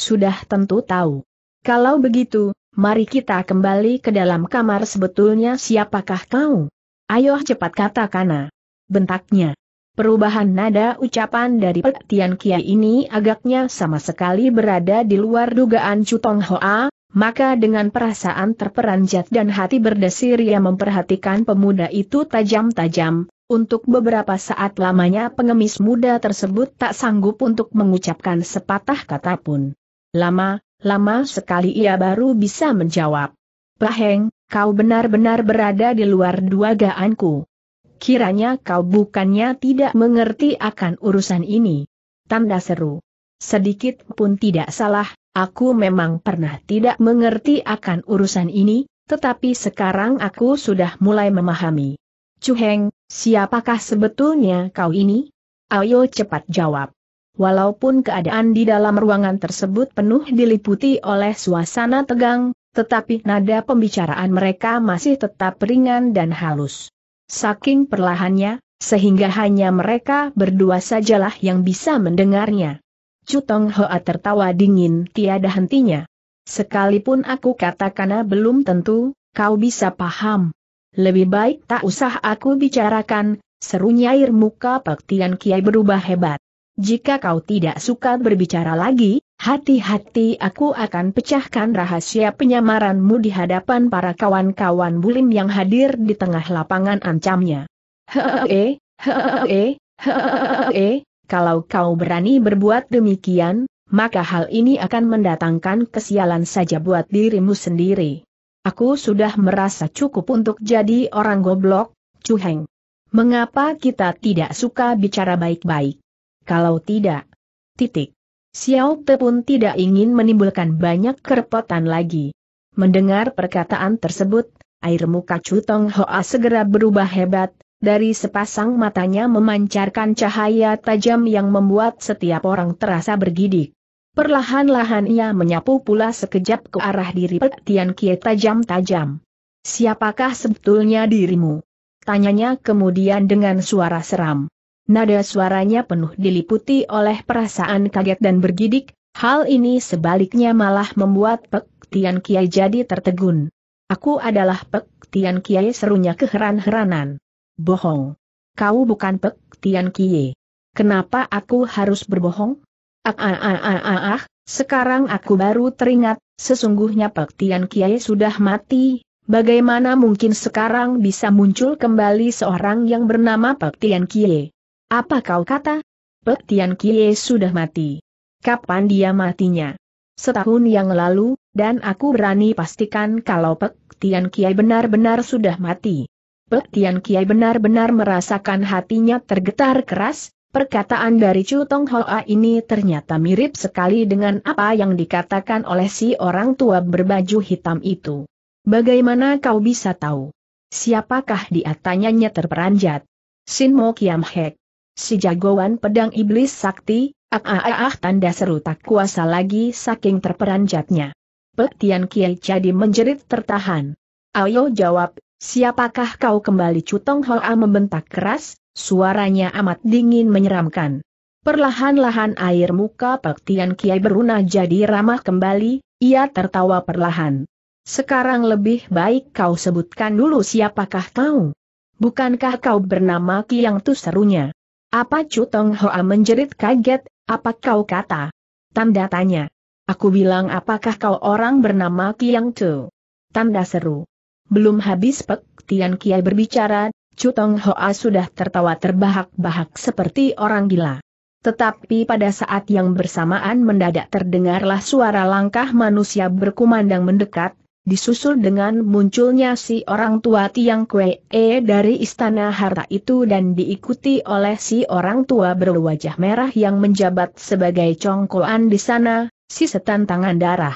Sudah tentu tahu. Kalau begitu, mari kita kembali ke dalam kamar sebetulnya siapakah kau? Ayo cepat katakan. Bentaknya. Perubahan nada ucapan dari Pek Tian Kia ini agaknya sama sekali berada di luar dugaan Chu Tong Hoa, maka dengan perasaan terperanjat dan hati berdesir ia memperhatikan pemuda itu tajam-tajam, untuk beberapa saat lamanya pengemis muda tersebut tak sanggup untuk mengucapkan sepatah kata pun. Lama, lama sekali ia baru bisa menjawab. "Paheng, kau benar-benar berada di luar dua duagaanku. Kiranya kau bukannya tidak mengerti akan urusan ini. Tanda seru sedikit pun tidak salah, aku memang pernah tidak mengerti akan urusan ini, tetapi sekarang aku sudah mulai memahami. Cuheng, siapakah sebetulnya kau ini? Ayo cepat jawab. Walaupun keadaan di dalam ruangan tersebut penuh diliputi oleh suasana tegang, tetapi nada pembicaraan mereka masih tetap ringan dan halus. Saking perlahannya, sehingga hanya mereka berdua sajalah yang bisa mendengarnya. Cutong Hoa tertawa dingin tiada hentinya. Sekalipun aku katakan, belum tentu, kau bisa paham. Lebih baik tak usah aku bicarakan, serunya air muka Paktian Kiai berubah hebat. Jika kau tidak suka berbicara lagi, hati-hati aku akan pecahkan rahasia penyamaranmu di hadapan para kawan-kawan bulim yang hadir di tengah lapangan ancamnya. Hehehe, hehehe, hehehe, kalau kau berani berbuat demikian, maka hal ini akan mendatangkan kesialan saja buat dirimu sendiri. Aku sudah merasa cukup untuk jadi orang goblok, Cuheng. Mengapa kita tidak suka bicara baik-baik? Kalau tidak, titik. Xiao Te pun tidak ingin menimbulkan banyak kerepotan lagi. Mendengar perkataan tersebut, air muka Chu Tong Hoa segera berubah hebat, dari sepasang matanya memancarkan cahaya tajam yang membuat setiap orang terasa bergidik. Perlahan-lahan ia menyapu pula sekejap ke arah diri Pek Tian Kie tajam-tajam. Siapakah sebetulnya dirimu? Tanyanya kemudian dengan suara seram. Nada suaranya penuh diliputi oleh perasaan kaget dan bergidik, hal ini sebaliknya malah membuat Pek Tian Kiai jadi tertegun. Aku adalah Pek Tian Kiai serunya keheran-heranan. Bohong. Kau bukan Pek Tian Kie. Kenapa aku harus berbohong? Ah, ah, ah, ah, ah, ah, sekarang aku baru teringat, sesungguhnya Pek Tian Kie sudah mati. Bagaimana mungkin sekarang bisa muncul kembali seorang yang bernama Pek Tian Kie? Apa kau kata? Pek Tian Kie sudah mati. Kapan dia matinya? Setahun yang lalu, dan aku berani pastikan kalau Pek Tian Kie benar-benar sudah mati. Petian Kiai benar-benar merasakan hatinya tergetar keras, perkataan dari Chu Tong Hoa ini ternyata mirip sekali dengan apa yang dikatakan oleh si orang tua berbaju hitam itu. Bagaimana kau bisa tahu? Siapakah dia tanyanya terperanjat? Sin Mo Kiam Hek. Si jagoan pedang iblis sakti, ah ah ah, ah tanda seru tak kuasa lagi saking terperanjatnya. Petian Kiai jadi menjerit tertahan. Ayo jawab, Siapakah kau kembali Cutong Hoa membentak keras, suaranya amat dingin menyeramkan. Perlahan-lahan air muka Tian Kiai beruna jadi ramah kembali, ia tertawa perlahan. Sekarang lebih baik kau sebutkan dulu siapakah kau. Bukankah kau bernama Kiang Tu serunya? Apa Cutong Hoa menjerit kaget, apa kau kata? Tanda tanya. Aku bilang apakah kau orang bernama Kiang Tu? Tanda seru. Belum habis Pek Tian Kiai berbicara, Chu Tong Hoa sudah tertawa terbahak-bahak seperti orang gila. Tetapi pada saat yang bersamaan mendadak terdengarlah suara langkah manusia berkumandang mendekat, disusul dengan munculnya si orang tua Tiang Kue e dari istana harta itu dan diikuti oleh si orang tua berwajah merah yang menjabat sebagai congkoan di sana, si setan tangan darah.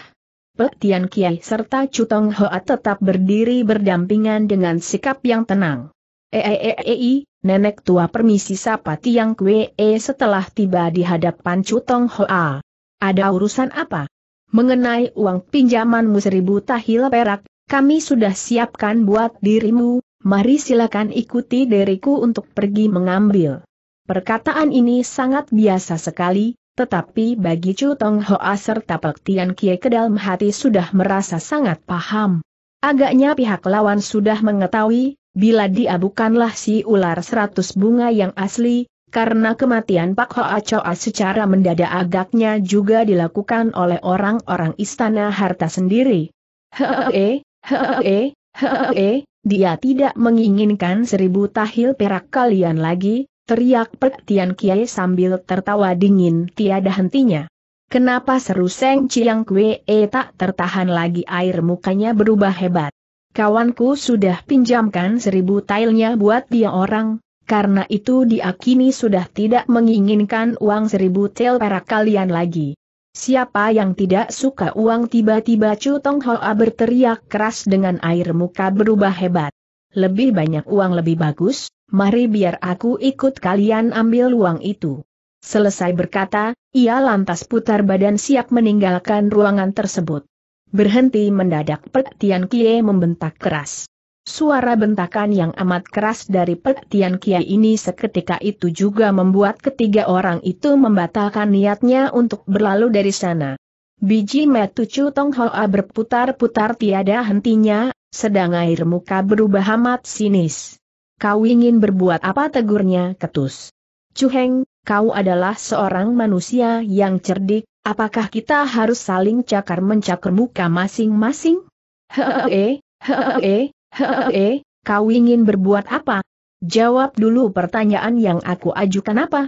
Pek Tian Kiai serta Cutong Hoa tetap berdiri berdampingan dengan sikap yang tenang. ei, nenek tua permisi sapa Tiang Kue setelah tiba di hadapan Cutong Hoa. Ada urusan apa? Mengenai uang pinjamanmu seribu tahil perak, kami sudah siapkan buat dirimu, mari silakan ikuti diriku untuk pergi mengambil. Perkataan ini sangat biasa sekali, tetapi bagi Chu Tong Hoa serta Pek Tian Kie ke dalam hati sudah merasa sangat paham. Agaknya pihak lawan sudah mengetahui, bila dia bukanlah si ular seratus bunga yang asli, karena kematian Pak Hoa Choa secara mendadak agaknya juga dilakukan oleh orang-orang istana harta sendiri. Hee, hee, hee, dia tidak menginginkan seribu tahil perak kalian lagi, teriak Pek Kiai sambil tertawa dingin tiada hentinya. Kenapa seru Seng Chiang Kwe e tak tertahan lagi air mukanya berubah hebat. Kawanku sudah pinjamkan seribu tailnya buat dia orang, karena itu diakini sudah tidak menginginkan uang seribu tail para kalian lagi. Siapa yang tidak suka uang tiba-tiba Chu Tong Hoa berteriak keras dengan air muka berubah hebat. Lebih banyak uang lebih bagus, mari biar aku ikut kalian ambil uang itu. Selesai berkata, ia lantas putar badan siap meninggalkan ruangan tersebut. Berhenti mendadak Pek Tian Kie membentak keras. Suara bentakan yang amat keras dari Pek Tian Kie ini seketika itu juga membuat ketiga orang itu membatalkan niatnya untuk berlalu dari sana. Biji metu Chu Tong Hoa berputar-putar tiada hentinya, sedang air muka berubah amat sinis. Kau ingin berbuat apa tegurnya ketus? Cuheng, kau adalah seorang manusia yang cerdik, apakah kita harus saling cakar-mencakar muka masing-masing? Hehehe, hehehe, hehehe, kau ingin berbuat apa? Jawab dulu pertanyaan yang aku ajukan apa?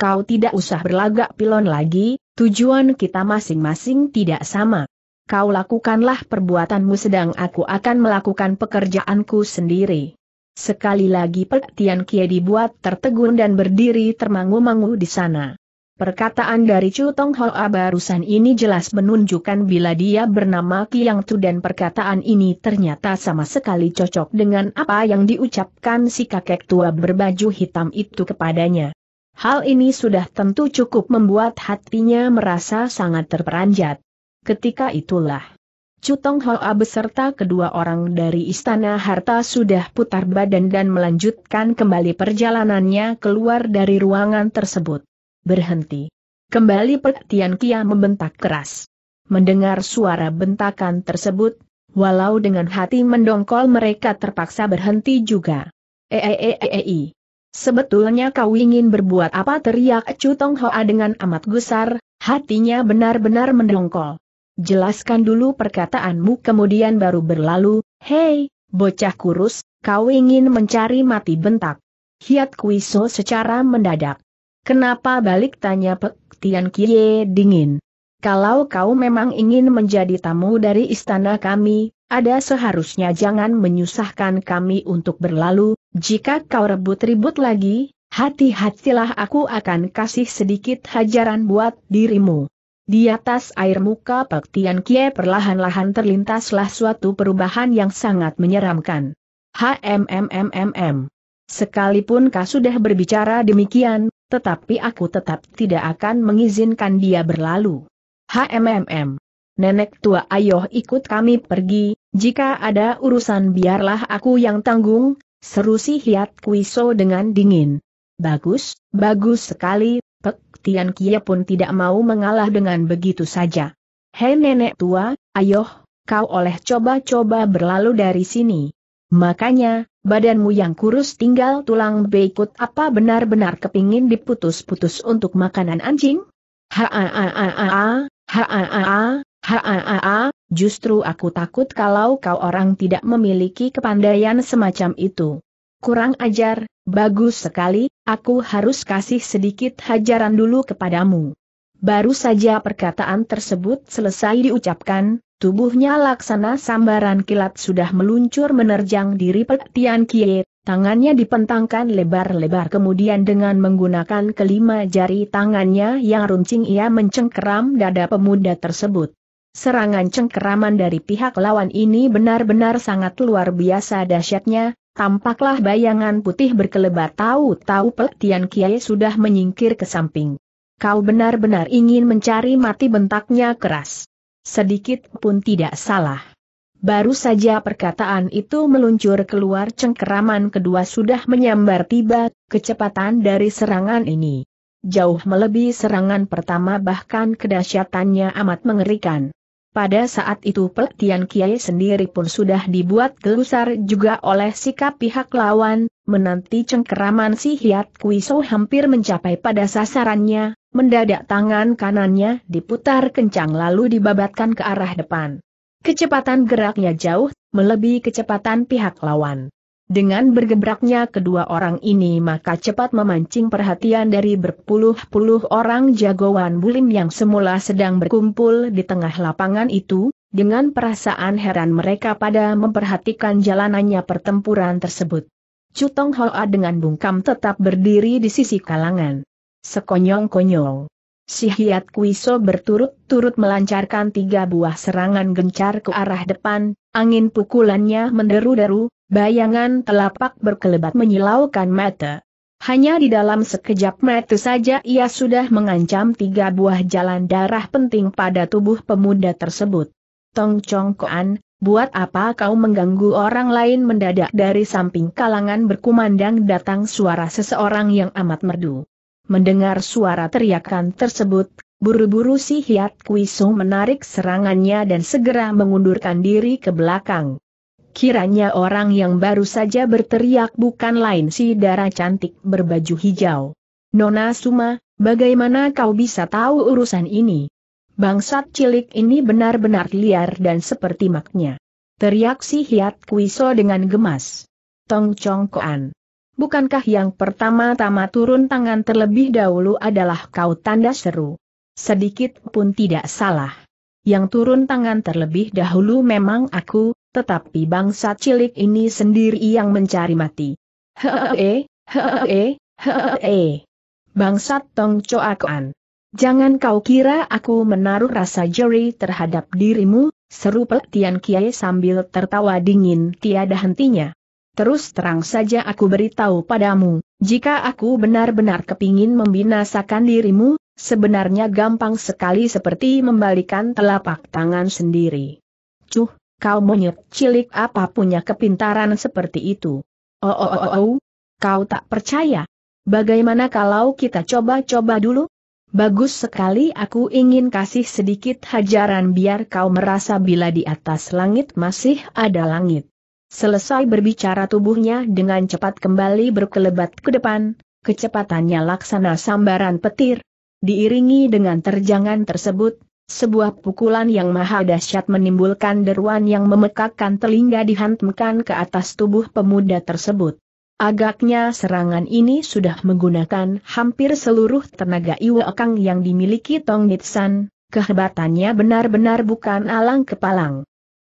Kau tidak usah berlagak pilon lagi, tujuan kita masing-masing tidak sama. Kau lakukanlah perbuatanmu sedang aku akan melakukan pekerjaanku sendiri. Sekali lagi Pek Tian Kie dibuat tertegun dan berdiri termangu-mangu di sana. Perkataan dari Chu Tong Hoa barusan ini jelas menunjukkan bila dia bernama Kiang Tu dan perkataan ini ternyata sama sekali cocok dengan apa yang diucapkan si kakek tua berbaju hitam itu kepadanya. Hal ini sudah tentu cukup membuat hatinya merasa sangat terperanjat. Ketika itulah, Cutong Hoa beserta kedua orang dari Istana Harta sudah putar badan dan melanjutkan kembali perjalanannya keluar dari ruangan tersebut. Berhenti. Kembali perhatian Kia membentak keras. Mendengar suara bentakan tersebut, walau dengan hati mendongkol mereka terpaksa berhenti juga. Eeeeei. Sebetulnya kau ingin berbuat apa teriak Cutong Hoa dengan amat gusar, hatinya benar-benar mendongkol. Jelaskan dulu perkataanmu kemudian baru berlalu, hei, bocah kurus, kau ingin mencari mati bentak. Hiat Kuiso secara mendadak. Kenapa balik tanya Pek Tian Kie dingin. Kalau kau memang ingin menjadi tamu dari istana kami, ada seharusnya jangan menyusahkan kami untuk berlalu, jika kau rebut-ribut lagi, hati-hatilah aku akan kasih sedikit hajaran buat dirimu. Di atas air muka Pak Tian Kie perlahan-lahan terlintaslah suatu perubahan yang sangat menyeramkan. HMMMMM. Sekalipun kau sudah berbicara demikian, tetapi aku tetap tidak akan mengizinkan dia berlalu. HMMM. Nenek tua ayo ikut kami pergi, jika ada urusan biarlah aku yang tanggung, seru si Hiat Kuiso dengan dingin. Bagus, bagus sekali, Tian Kie pun tidak mau mengalah dengan begitu saja. Hei nenek tua, ayoh, kau oleh coba-coba berlalu dari sini. Makanya, badanmu yang kurus tinggal tulang beikut apa benar-benar kepingin diputus-putus untuk makanan anjing? ha ha ha ha ha ha ha ha ha ha ha ha ha justru aku takut kalau kau orang tidak memiliki kepandaian semacam itu. Kurang ajar, bagus sekali, aku harus kasih sedikit hajaran dulu kepadamu. Baru saja perkataan tersebut selesai diucapkan, tubuhnya laksana sambaran kilat sudah meluncur menerjang diri Petian Kie, Tangannya dipentangkan lebar-lebar kemudian dengan menggunakan kelima jari tangannya yang runcing ia mencengkeram dada pemuda tersebut. Serangan cengkeraman dari pihak lawan ini benar-benar sangat luar biasa dahsyatnya, tampaklah bayangan putih berkelebat tahu-tahu Pek Tian Kiai sudah menyingkir ke samping. Kau benar-benar ingin mencari mati bentaknya keras. Sedikit pun tidak salah. Baru saja perkataan itu meluncur keluar cengkeraman kedua sudah menyambar tiba, kecepatan dari serangan ini. Jauh melebihi serangan pertama bahkan kedahsyatannya amat mengerikan. Pada saat itu Petian Kiai sendiri pun sudah dibuat gelusar juga oleh sikap pihak lawan, menanti cengkeraman si Hiat Kuiso hampir mencapai pada sasarannya, mendadak tangan kanannya diputar kencang lalu dibabatkan ke arah depan. Kecepatan geraknya jauh, melebihi kecepatan pihak lawan. Dengan bergebraknya kedua orang ini maka cepat memancing perhatian dari berpuluh-puluh orang jagoan bulim yang semula sedang berkumpul di tengah lapangan itu, dengan perasaan heran mereka pada memperhatikan jalanannya pertempuran tersebut. Cutong Hoa dengan bungkam tetap berdiri di sisi kalangan. Sekonyong-konyong. Si Hiat Kuiso berturut-turut melancarkan tiga buah serangan gencar ke arah depan, angin pukulannya menderu-deru, Bayangan telapak berkelebat menyilaukan mata. Hanya di dalam sekejap mata saja ia sudah mengancam tiga buah jalan darah penting pada tubuh pemuda tersebut. Tong Chong Koan, buat apa kau mengganggu orang lain mendadak dari samping kalangan berkumandang datang suara seseorang yang amat merdu. Mendengar suara teriakan tersebut, buru-buru si Hiat Kuisu menarik serangannya dan segera mengundurkan diri ke belakang. Kiranya orang yang baru saja berteriak bukan lain si darah cantik berbaju hijau. Nona Suma, bagaimana kau bisa tahu urusan ini? Bangsat cilik ini benar-benar liar dan seperti maknya. Teriak si Hiat Kuiso dengan gemas. Tong Chong Koan. Bukankah yang pertama-tama turun tangan terlebih dahulu adalah kau tanda seru? Sedikit pun tidak salah. Yang turun tangan terlebih dahulu memang aku, tetapi bangsa cilik ini sendiri yang mencari mati. Hee, hee, hee. E, e. Bangsa Tong Coakoan. Jangan kau kira aku menaruh rasa jeri terhadap dirimu, seru Tian Kiai sambil tertawa dingin tiada hentinya. Terus terang saja aku beritahu padamu, jika aku benar-benar kepingin membinasakan dirimu, sebenarnya gampang sekali seperti membalikan telapak tangan sendiri. Cuh, Kau monyet cilik apa punya kepintaran seperti itu? Oh, oh, oh, oh, oh. kau tak percaya? Bagaimana kalau kita coba-coba dulu? Bagus sekali aku ingin kasih sedikit hajaran biar kau merasa bila di atas langit masih ada langit. Selesai berbicara tubuhnya dengan cepat kembali berkelebat ke depan, kecepatannya laksana sambaran petir. Diiringi dengan terjangan tersebut, sebuah pukulan yang maha dahsyat menimbulkan deruan yang memekakkan telinga dihantamkan ke atas tubuh pemuda tersebut. Agaknya serangan ini sudah menggunakan hampir seluruh tenaga Iwa Kang yang dimiliki Tong Nitsan, kehebatannya benar-benar bukan alang kepalang.